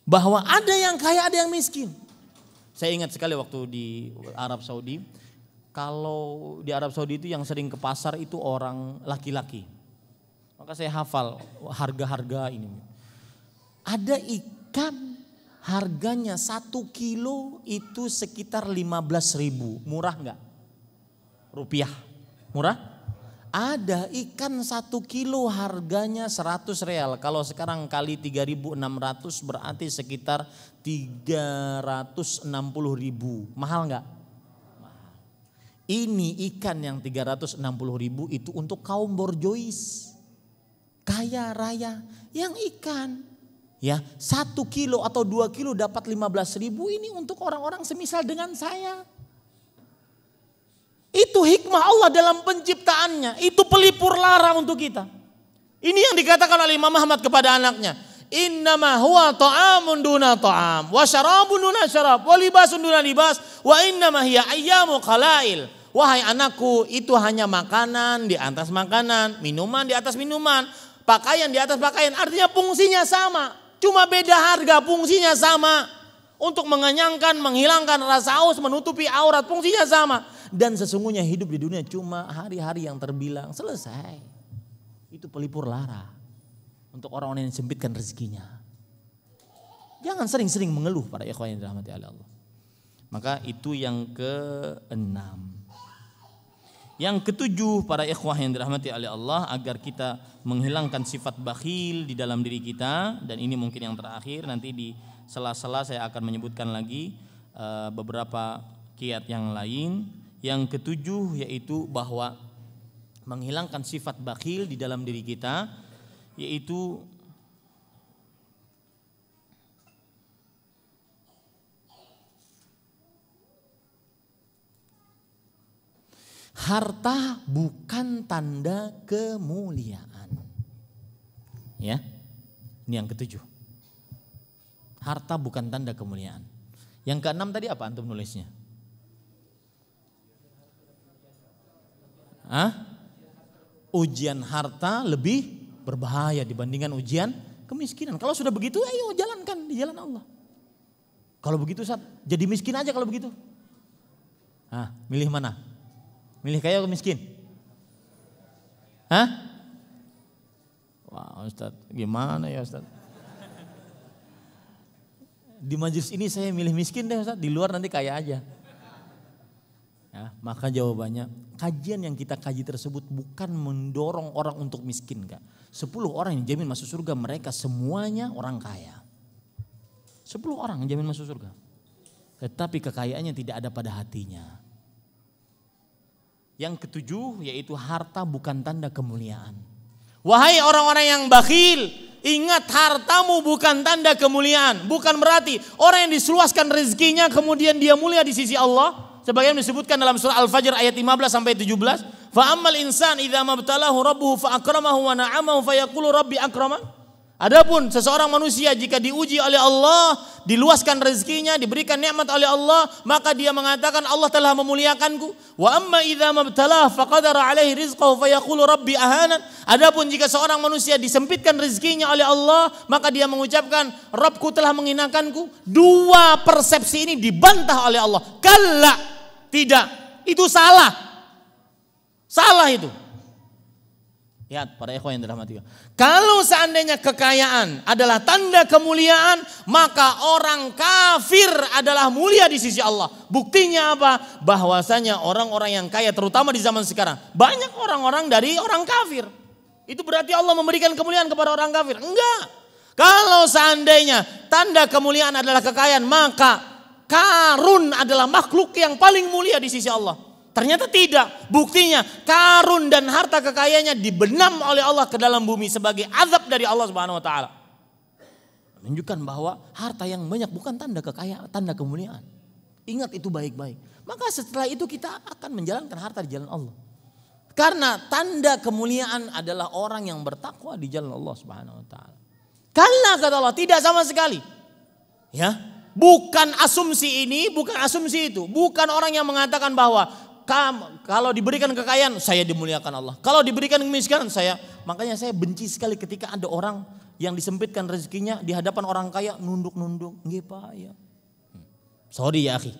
Bahwa ada yang kaya, ada yang miskin. Saya ingat sekali waktu di Arab Saudi, kalau di Arab Saudi itu yang sering ke pasar itu orang laki-laki. Maka saya hafal harga-harga ini. Ada ikan harganya satu kilo itu sekitar 15 ribu. Murah nggak? Rupiah. Murah? Ada ikan satu kilo harganya 100 real. Kalau sekarang kali 3.600 berarti sekitar 360 ribu. Mahal nggak? Ini ikan yang 360 ribu itu untuk kaum borjois. Kaya raya yang ikan. Ya, satu kilo atau dua kilo dapat 15 ribu ini untuk orang-orang semisal dengan saya. Itu hikmah Allah dalam penciptaannya. Itu pelipur lara untuk kita. Ini yang dikatakan oleh Imam Ahmad kepada anaknya. Innama huwa ta'amun duna ta'am wa syarabun duna syarab wa libasun duna libas wa innama hiya ayyamu khalail. Wahai anakku, itu hanya makanan di atas makanan, minuman di atas minuman, pakaian di atas pakaian. Artinya fungsinya sama, cuma beda harga, fungsinya sama. Untuk mengenyangkan, menghilangkan rasa haus, menutupi aurat, fungsinya sama. Dan sesungguhnya hidup di dunia cuma hari-hari yang terbilang, selesai. Itu pelipur lara untuk orang-orang yang sempitkan rezekinya. Jangan sering-sering mengeluh para ikhwan yang dirahmati Allah. Maka itu yang keenam. Yang ketujuh para ikhwah yang dirahmati oleh Allah agar kita menghilangkan sifat bakhil di dalam diri kita dan ini mungkin yang terakhir nanti di sela-sela saya akan menyebutkan lagi eh, beberapa kiat yang lain. Yang ketujuh yaitu bahwa menghilangkan sifat bakhil di dalam diri kita yaitu harta bukan tanda kemuliaan. Ya. Ini yang ketujuh. Harta bukan tanda kemuliaan. Yang keenam tadi apa antum nulisnya? Hah? Ujian harta lebih berbahaya dibandingkan ujian kemiskinan. Kalau sudah begitu ayo jalankan di jalan Allah. Kalau begitu saat jadi miskin aja kalau begitu. ah milih mana? Milih kaya atau miskin? Hah? Wah Ustaz, gimana ya Ustaz? Di majelis ini saya milih miskin deh Ustaz, di luar nanti kaya aja. Ya, maka jawabannya, kajian yang kita kaji tersebut bukan mendorong orang untuk miskin, Kak Sepuluh orang yang jamin masuk surga mereka semuanya orang kaya. Sepuluh orang yang jamin masuk surga. Tetapi kekayaannya tidak ada pada hatinya. Yang ketujuh yaitu harta bukan tanda kemuliaan. Wahai orang-orang yang bakhil, ingat hartamu bukan tanda kemuliaan. Bukan berarti orang yang diseluaskan rezekinya kemudian dia mulia di sisi Allah. Sebagian disebutkan dalam surah Al-Fajr ayat 15 sampai 17. Fa insan idza mabtalahu rabbuhu fa akramahu wa na'amahu fa yaqulu rabbi akrama. Adapun seseorang manusia jika diuji oleh Allah, diluaskan rezekinya, diberikan nikmat oleh Allah, maka dia mengatakan Allah telah memuliakanku. Wa amma idza mabtalah faqadara alaihi rizqahu fa yaqulu rabbi ahanan. Adapun jika seorang manusia disempitkan rezekinya oleh Allah, maka dia mengucapkan Rabbku telah menghinakanku. Dua persepsi ini dibantah oleh Allah. Kalla tidak. Itu salah. Salah itu. Lihat para ikhwan yang dirahmati Kalau seandainya kekayaan adalah tanda kemuliaan, maka orang kafir adalah mulia di sisi Allah. Buktinya apa? Bahwasanya orang-orang yang kaya terutama di zaman sekarang, banyak orang-orang dari orang kafir. Itu berarti Allah memberikan kemuliaan kepada orang kafir? Enggak. Kalau seandainya tanda kemuliaan adalah kekayaan, maka karun adalah makhluk yang paling mulia di sisi Allah. Ternyata tidak. Buktinya karun dan harta kekayaannya dibenam oleh Allah ke dalam bumi sebagai azab dari Allah Subhanahu wa taala. Menunjukkan bahwa harta yang banyak bukan tanda kekayaan, tanda kemuliaan. Ingat itu baik-baik. Maka setelah itu kita akan menjalankan harta di jalan Allah. Karena tanda kemuliaan adalah orang yang bertakwa di jalan Allah Subhanahu wa taala. Karena kata Allah tidak sama sekali. Ya, bukan asumsi ini, bukan asumsi itu. Bukan orang yang mengatakan bahwa kalau diberikan kekayaan saya dimuliakan Allah. Kalau diberikan kemiskinan saya, makanya saya benci sekali ketika ada orang yang disempitkan rezekinya di hadapan orang kaya nunduk-nunduk. Nggih, Pak, ya. Sorry ya, akhi.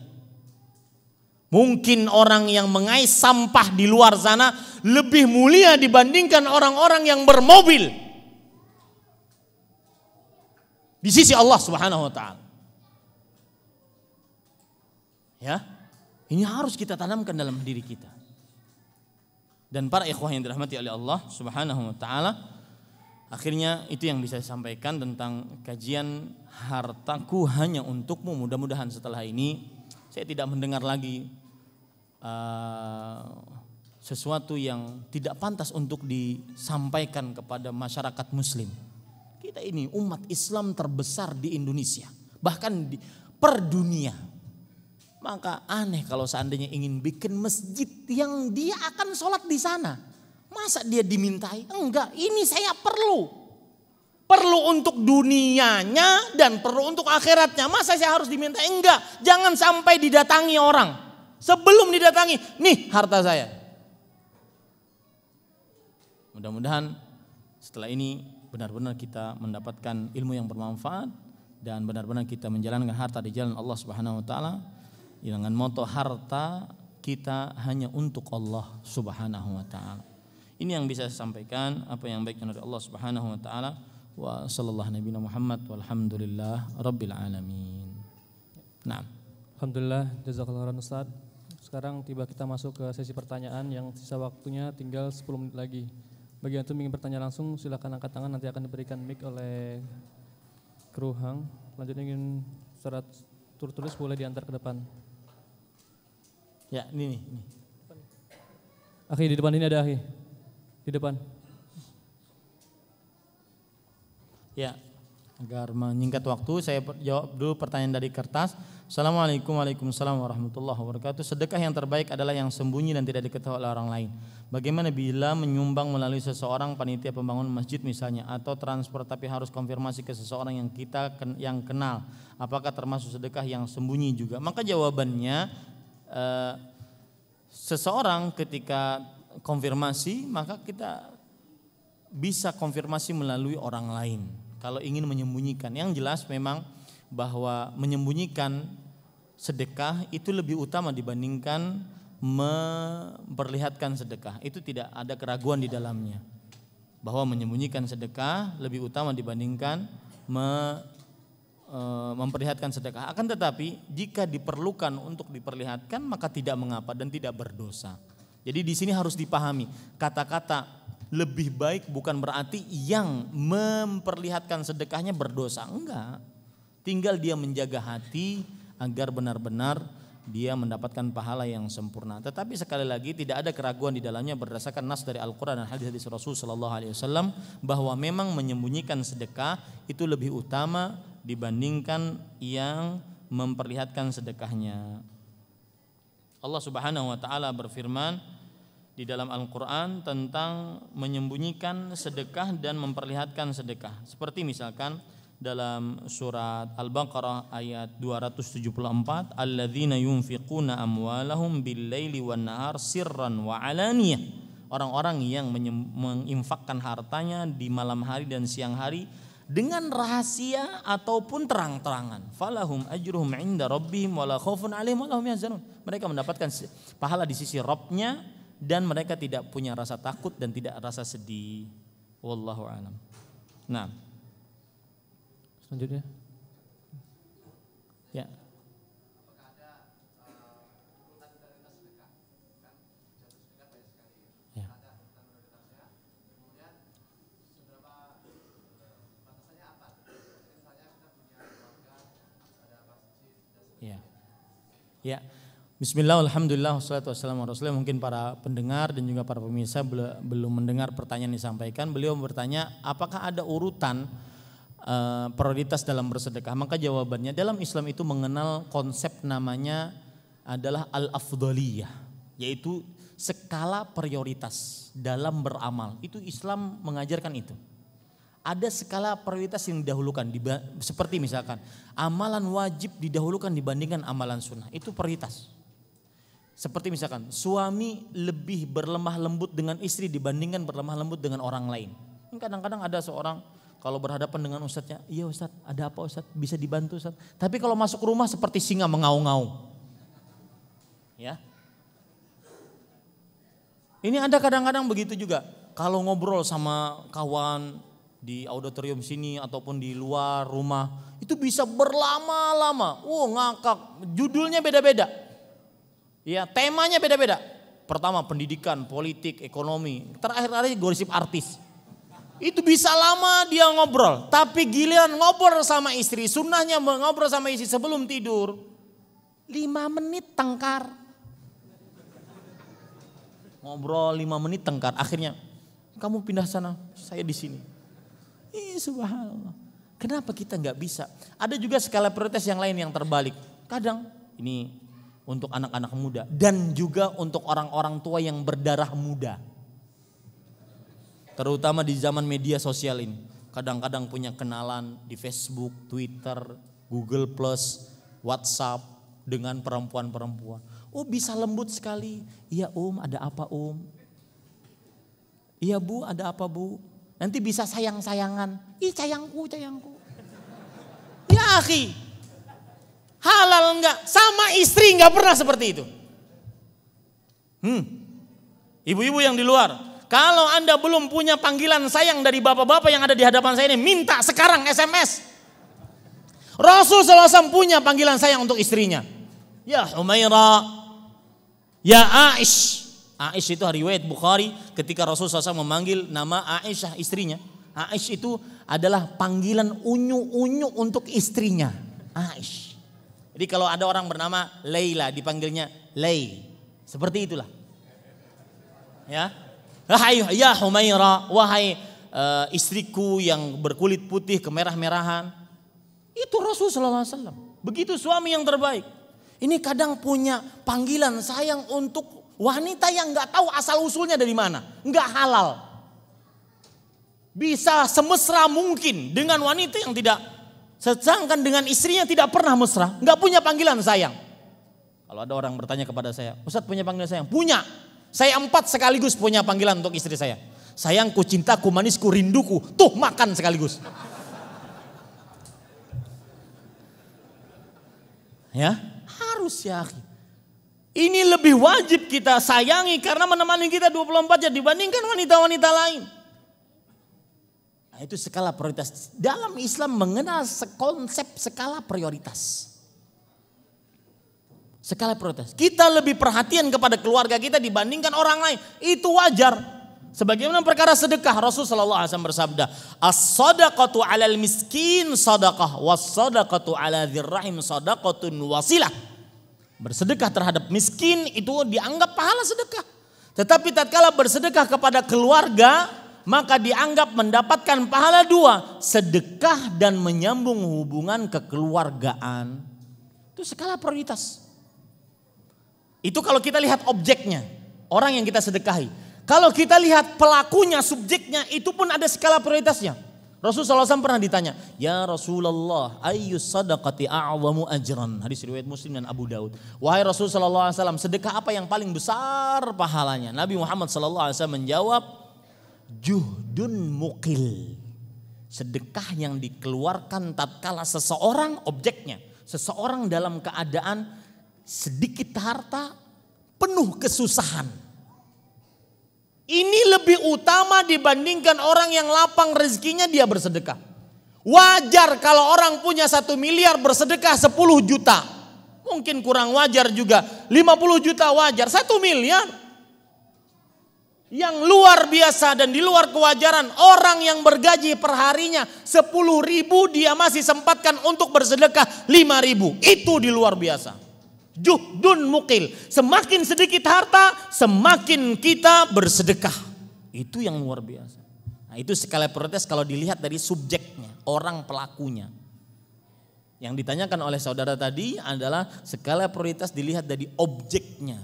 Mungkin orang yang mengais sampah di luar sana lebih mulia dibandingkan orang-orang yang bermobil. Di sisi Allah Subhanahu wa taala. Ya. Ini harus kita tanamkan dalam diri kita. Dan para ikhwah yang dirahmati oleh Allah Subhanahu wa taala, akhirnya itu yang bisa saya sampaikan tentang kajian hartaku hanya untukmu. Mudah-mudahan setelah ini saya tidak mendengar lagi uh, sesuatu yang tidak pantas untuk disampaikan kepada masyarakat muslim. Kita ini umat Islam terbesar di Indonesia, bahkan di, per dunia maka aneh kalau seandainya ingin bikin masjid yang dia akan sholat di sana. Masa dia dimintai? Enggak, ini saya perlu. Perlu untuk dunianya dan perlu untuk akhiratnya. Masa saya harus diminta? Enggak, jangan sampai didatangi orang. Sebelum didatangi, nih harta saya. Mudah-mudahan setelah ini benar-benar kita mendapatkan ilmu yang bermanfaat dan benar-benar kita menjalankan harta di jalan Allah Subhanahu wa taala Ya, dengan moto harta kita hanya untuk Allah Subhanahu wa taala. Ini yang bisa saya sampaikan apa yang baiknya dari Allah Subhanahu wa taala wa sallallahu nabi Muhammad walhamdulillah rabbil alamin. Nah. Alhamdulillah jazakallahu khairan Ustaz. Sekarang tiba kita masuk ke sesi pertanyaan yang sisa waktunya tinggal 10 menit lagi. Bagi yang ingin bertanya langsung silakan angkat tangan nanti akan diberikan mic oleh kru Hang. Lanjutnya ingin surat tertulis boleh diantar ke depan. Ya, ini nih. Ini. Akhi di depan ini ada Akhi. Di depan. Ya, agar menyingkat waktu saya jawab dulu pertanyaan dari kertas. Assalamualaikum Waalaikumsalam warahmatullahi wabarakatuh. Sedekah yang terbaik adalah yang sembunyi dan tidak diketahui oleh orang lain. Bagaimana bila menyumbang melalui seseorang panitia pembangunan masjid misalnya atau transfer tapi harus konfirmasi ke seseorang yang kita yang kenal? Apakah termasuk sedekah yang sembunyi juga? Maka jawabannya Eh, seseorang ketika konfirmasi maka kita bisa konfirmasi melalui orang lain kalau ingin menyembunyikan yang jelas memang bahwa menyembunyikan sedekah itu lebih utama dibandingkan memperlihatkan sedekah itu tidak ada keraguan di dalamnya bahwa menyembunyikan sedekah lebih utama dibandingkan me Eh, memperlihatkan sedekah. Akan tetapi jika diperlukan untuk diperlihatkan maka tidak mengapa dan tidak berdosa. Jadi di sini harus dipahami kata-kata lebih baik bukan berarti yang memperlihatkan sedekahnya berdosa enggak. Tinggal dia menjaga hati agar benar-benar dia mendapatkan pahala yang sempurna. Tetapi sekali lagi tidak ada keraguan di dalamnya berdasarkan nas dari Al-Qur'an dan hadis-hadis Rasul saw bahwa memang menyembunyikan sedekah itu lebih utama dibandingkan yang memperlihatkan sedekahnya. Allah Subhanahu wa taala berfirman di dalam Al-Qur'an tentang menyembunyikan sedekah dan memperlihatkan sedekah. Seperti misalkan dalam surat Al-Baqarah ayat 274, "Alladzina yunfiquna amwalahum bil-laili wan-nahar sirran wa alaniyah." Orang-orang yang menginfakkan hartanya di malam hari dan siang hari dengan rahasia ataupun terang-terangan. Falahum ajruhum inda rabbihim wala khaufun alaihim wala hum yahzanun. Mereka mendapatkan pahala di sisi Rabbnya dan mereka tidak punya rasa takut dan tidak rasa sedih. Wallahu alam. Nah. Selanjutnya. Ya. Ya. Bismillah, Alhamdulillah, wassalatu wassalamu Rasulullah Mungkin para pendengar dan juga para pemirsa belum mendengar pertanyaan disampaikan. Beliau bertanya, apakah ada urutan uh, prioritas dalam bersedekah? Maka jawabannya, dalam Islam itu mengenal konsep namanya adalah al-afdaliyah. Yaitu skala prioritas dalam beramal. Itu Islam mengajarkan itu ada skala prioritas yang didahulukan seperti misalkan amalan wajib didahulukan dibandingkan amalan sunnah itu prioritas seperti misalkan suami lebih berlemah lembut dengan istri dibandingkan berlemah lembut dengan orang lain kan kadang-kadang ada seorang kalau berhadapan dengan ustadznya iya ustadz ada apa ustadz bisa dibantu ustadz tapi kalau masuk rumah seperti singa mengaung-ngaung ya ini ada kadang-kadang begitu juga kalau ngobrol sama kawan di auditorium sini ataupun di luar rumah itu bisa berlama-lama. Wow ngakak, judulnya beda-beda. Ya, temanya beda-beda. Pertama pendidikan, politik, ekonomi. Terakhir tadi gosip artis. Itu bisa lama dia ngobrol, tapi giliran ngobrol sama istri, sunnahnya ngobrol sama istri sebelum tidur. Lima menit tengkar. Ngobrol lima menit tengkar, akhirnya kamu pindah sana, saya di sini. Ih, subhanallah. Kenapa kita nggak bisa? Ada juga skala prioritas yang lain yang terbalik. Kadang ini untuk anak-anak muda dan juga untuk orang-orang tua yang berdarah muda. Terutama di zaman media sosial ini. Kadang-kadang punya kenalan di Facebook, Twitter, Google Plus, WhatsApp dengan perempuan-perempuan. Oh bisa lembut sekali. Iya om, ada apa om? Iya bu, ada apa bu? Nanti bisa sayang-sayangan. Ih sayangku, sayangku. Ya akhi. Halal enggak? Sama istri enggak pernah seperti itu. Hmm. Ibu-ibu yang di luar. Kalau Anda belum punya panggilan sayang dari bapak-bapak yang ada di hadapan saya ini. Minta sekarang SMS. Rasul SAW punya panggilan sayang untuk istrinya. Ya Humaira. Ya Aish. Aish itu riwayat Bukhari ketika Rasulullah SAW memanggil nama Aisyah istrinya. Aish itu adalah panggilan unyu-unyu untuk istrinya. Aish. Jadi kalau ada orang bernama Leila dipanggilnya Lei. Seperti itulah. Ya. wahai ya Humaira, wahai uh, istriku yang berkulit putih kemerah-merahan. Itu Rasul Sallallahu Alaihi Wasallam Begitu suami yang terbaik. Ini kadang punya panggilan sayang untuk Wanita yang nggak tahu asal usulnya dari mana, nggak halal. Bisa semesra mungkin dengan wanita yang tidak, sedangkan dengan istrinya tidak pernah mesra, nggak punya panggilan sayang. Kalau ada orang bertanya kepada saya, Ustadz punya panggilan sayang? Punya. Saya empat sekaligus punya panggilan untuk istri saya. Sayangku, cintaku, manisku, rinduku. Tuh makan sekaligus. Ya, harus ya akhi. Ini lebih wajib kita sayangi karena menemani kita 24 jam dibandingkan wanita-wanita lain. Nah, itu skala prioritas. Dalam Islam mengenal konsep skala prioritas. Skala prioritas. Kita lebih perhatian kepada keluarga kita dibandingkan orang lain. Itu wajar. Sebagaimana perkara sedekah Rasul sallallahu Alaihi Wasallam bersabda, as shadaqatu alal miskin shadaqah was shadaqatu ala dzirrahim shadaqatun wasilah. Bersedekah terhadap miskin itu dianggap pahala sedekah. Tetapi tatkala bersedekah kepada keluarga, maka dianggap mendapatkan pahala dua, sedekah dan menyambung hubungan kekeluargaan. Itu skala prioritas. Itu kalau kita lihat objeknya, orang yang kita sedekahi. Kalau kita lihat pelakunya, subjeknya, itu pun ada skala prioritasnya. Rasulullah SAW pernah ditanya, Ya Rasulullah, ayyus sadaqati a'wamu ajran. Hadis riwayat Muslim dan Abu Daud. Wahai Rasulullah SAW, sedekah apa yang paling besar pahalanya? Nabi Muhammad SAW menjawab, Juhdun mukil. Sedekah yang dikeluarkan tatkala seseorang objeknya. Seseorang dalam keadaan sedikit harta, penuh kesusahan ini lebih utama dibandingkan orang yang lapang rezekinya dia bersedekah. Wajar kalau orang punya satu miliar bersedekah 10 juta. Mungkin kurang wajar juga. 50 juta wajar, satu miliar. Yang luar biasa dan di luar kewajaran. Orang yang bergaji perharinya 10 ribu dia masih sempatkan untuk bersedekah 5 ribu. Itu di luar biasa. Juhdun mukil. Semakin sedikit harta, semakin kita bersedekah. Itu yang luar biasa. Nah, itu sekali prioritas kalau dilihat dari subjeknya, orang pelakunya. Yang ditanyakan oleh saudara tadi adalah skala prioritas dilihat dari objeknya,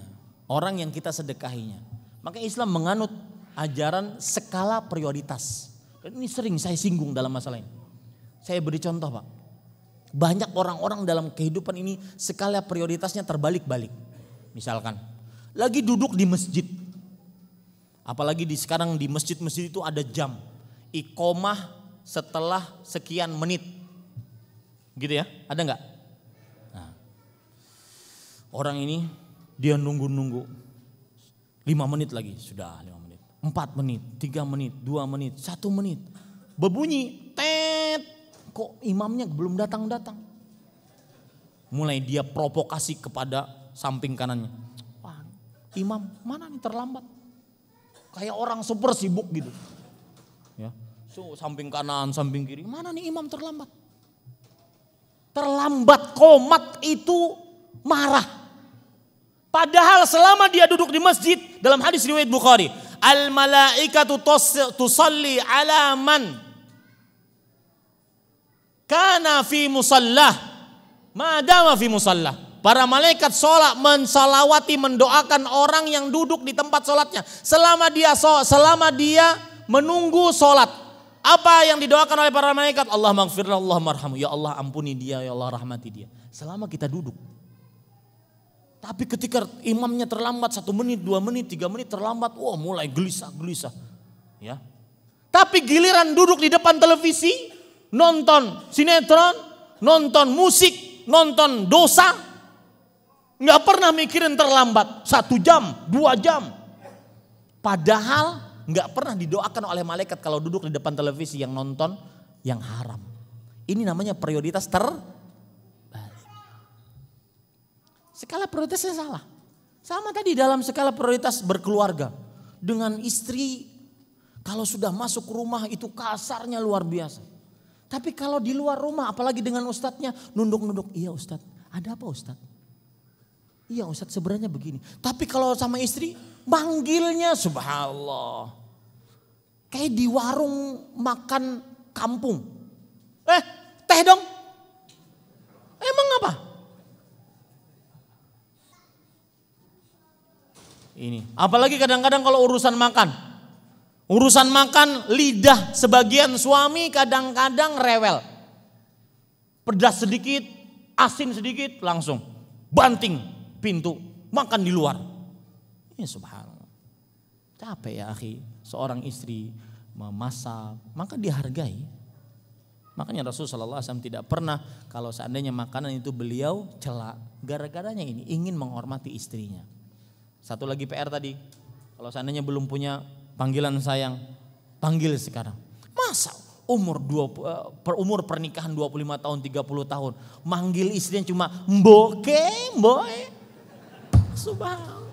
orang yang kita sedekahinya. Maka Islam menganut ajaran skala prioritas. Dan ini sering saya singgung dalam masalah ini. Saya beri contoh, Pak. Banyak orang-orang dalam kehidupan ini sekali prioritasnya terbalik-balik. Misalkan lagi duduk di masjid. Apalagi di sekarang di masjid-masjid itu ada jam. Ikomah setelah sekian menit. Gitu ya, ada nggak? Nah, orang ini dia nunggu-nunggu. Lima menit lagi, sudah lima menit. Empat menit, tiga menit, dua menit, satu menit. Berbunyi, tet, kok imamnya belum datang-datang. Mulai dia provokasi kepada samping kanannya. Wah, imam mana nih terlambat? Kayak orang super sibuk gitu. Ya. So, samping kanan, samping kiri. Mana nih imam terlambat? Terlambat komat itu marah. Padahal selama dia duduk di masjid dalam hadis riwayat Bukhari, al malaikatu tusalli ala man karena fi musallah. Madama fi musallah. Para malaikat sholat mensalawati mendoakan orang yang duduk di tempat sholatnya. Selama dia sholat, selama dia menunggu sholat. Apa yang didoakan oleh para malaikat? Allah maghfirlah, Allah marhamu. Ya Allah ampuni dia, ya Allah rahmati dia. Selama kita duduk. Tapi ketika imamnya terlambat satu menit, dua menit, tiga menit terlambat. Wah wow, mulai gelisah-gelisah. ya. Tapi giliran duduk di depan televisi nonton sinetron, nonton musik, nonton dosa. Nggak pernah mikirin terlambat. Satu jam, dua jam. Padahal nggak pernah didoakan oleh malaikat kalau duduk di depan televisi yang nonton yang haram. Ini namanya prioritas ter Skala prioritasnya salah. Sama tadi dalam skala prioritas berkeluarga. Dengan istri kalau sudah masuk rumah itu kasarnya luar biasa. Tapi kalau di luar rumah apalagi dengan ustadznya nunduk-nunduk. Iya ustadz ada apa ustadz? Iya ustadz sebenarnya begini. Tapi kalau sama istri manggilnya subhanallah. Kayak di warung makan kampung. Eh teh dong. Emang apa? Ini. Apalagi kadang-kadang kalau urusan makan. Urusan makan, lidah sebagian suami kadang-kadang rewel. Pedas sedikit, asin sedikit, langsung banting pintu, makan di luar. Ya subhanallah. Capek ya akhi, seorang istri memasak, maka dihargai. Makanya Rasulullah SAW tidak pernah kalau seandainya makanan itu beliau celak. Gara-garanya ini ingin menghormati istrinya. Satu lagi PR tadi, kalau seandainya belum punya panggilan sayang, panggil sekarang. Masa umur dua, eh, per umur pernikahan 25 tahun, 30 tahun, manggil istrinya cuma mboke, mboe. Subhanallah.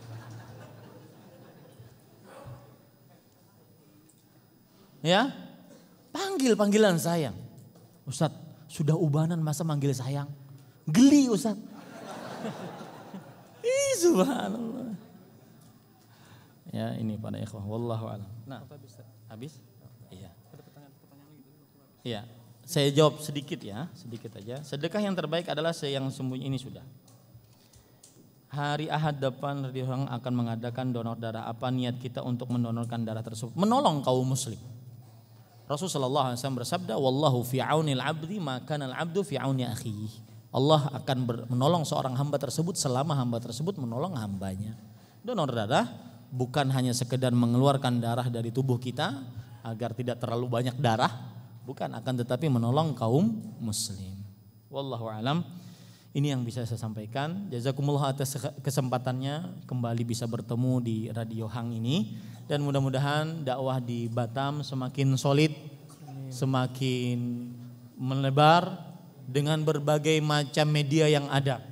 Ya, panggil panggilan sayang. Ustadz, sudah ubanan masa manggil sayang? Geli Ustadz. Ih, subhanallah ya ini pada ikhwah wallahu alam. Nah, habis? Iya. Iya. Saya jawab sedikit ya, sedikit aja. Sedekah yang terbaik adalah yang sembunyi ini sudah. Hari Ahad depan orang akan mengadakan donor darah. Apa niat kita untuk mendonorkan darah tersebut? Menolong kaum muslim. Rasul sallallahu alaihi wasallam bersabda, "Wallahu fi aunil abdi maka al abdu fi auni akhihi." Allah akan menolong seorang hamba tersebut selama hamba tersebut menolong hambanya. Donor darah bukan hanya sekedar mengeluarkan darah dari tubuh kita agar tidak terlalu banyak darah, bukan akan tetapi menolong kaum muslim. Wallahu alam. Ini yang bisa saya sampaikan. Jazakumullah atas kesempatannya kembali bisa bertemu di Radio Hang ini dan mudah-mudahan dakwah di Batam semakin solid, semakin melebar dengan berbagai macam media yang ada.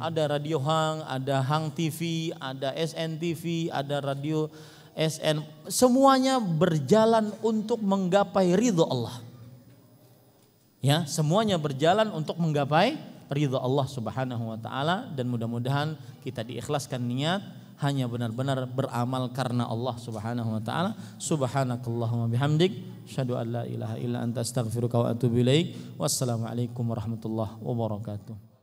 Ada Radio Hang, ada Hang TV, ada SN TV, ada Radio SN. Semuanya berjalan untuk menggapai ridho Allah. Ya, semuanya berjalan untuk menggapai ridho Allah Subhanahu wa taala dan mudah-mudahan kita diikhlaskan niat hanya benar-benar beramal karena Allah Subhanahu wa taala. Subhanakallahumma bihamdik, syadu an ilaha illa anta astaghfiruka wa atubu ilaik. Wassalamualaikum warahmatullahi wabarakatuh.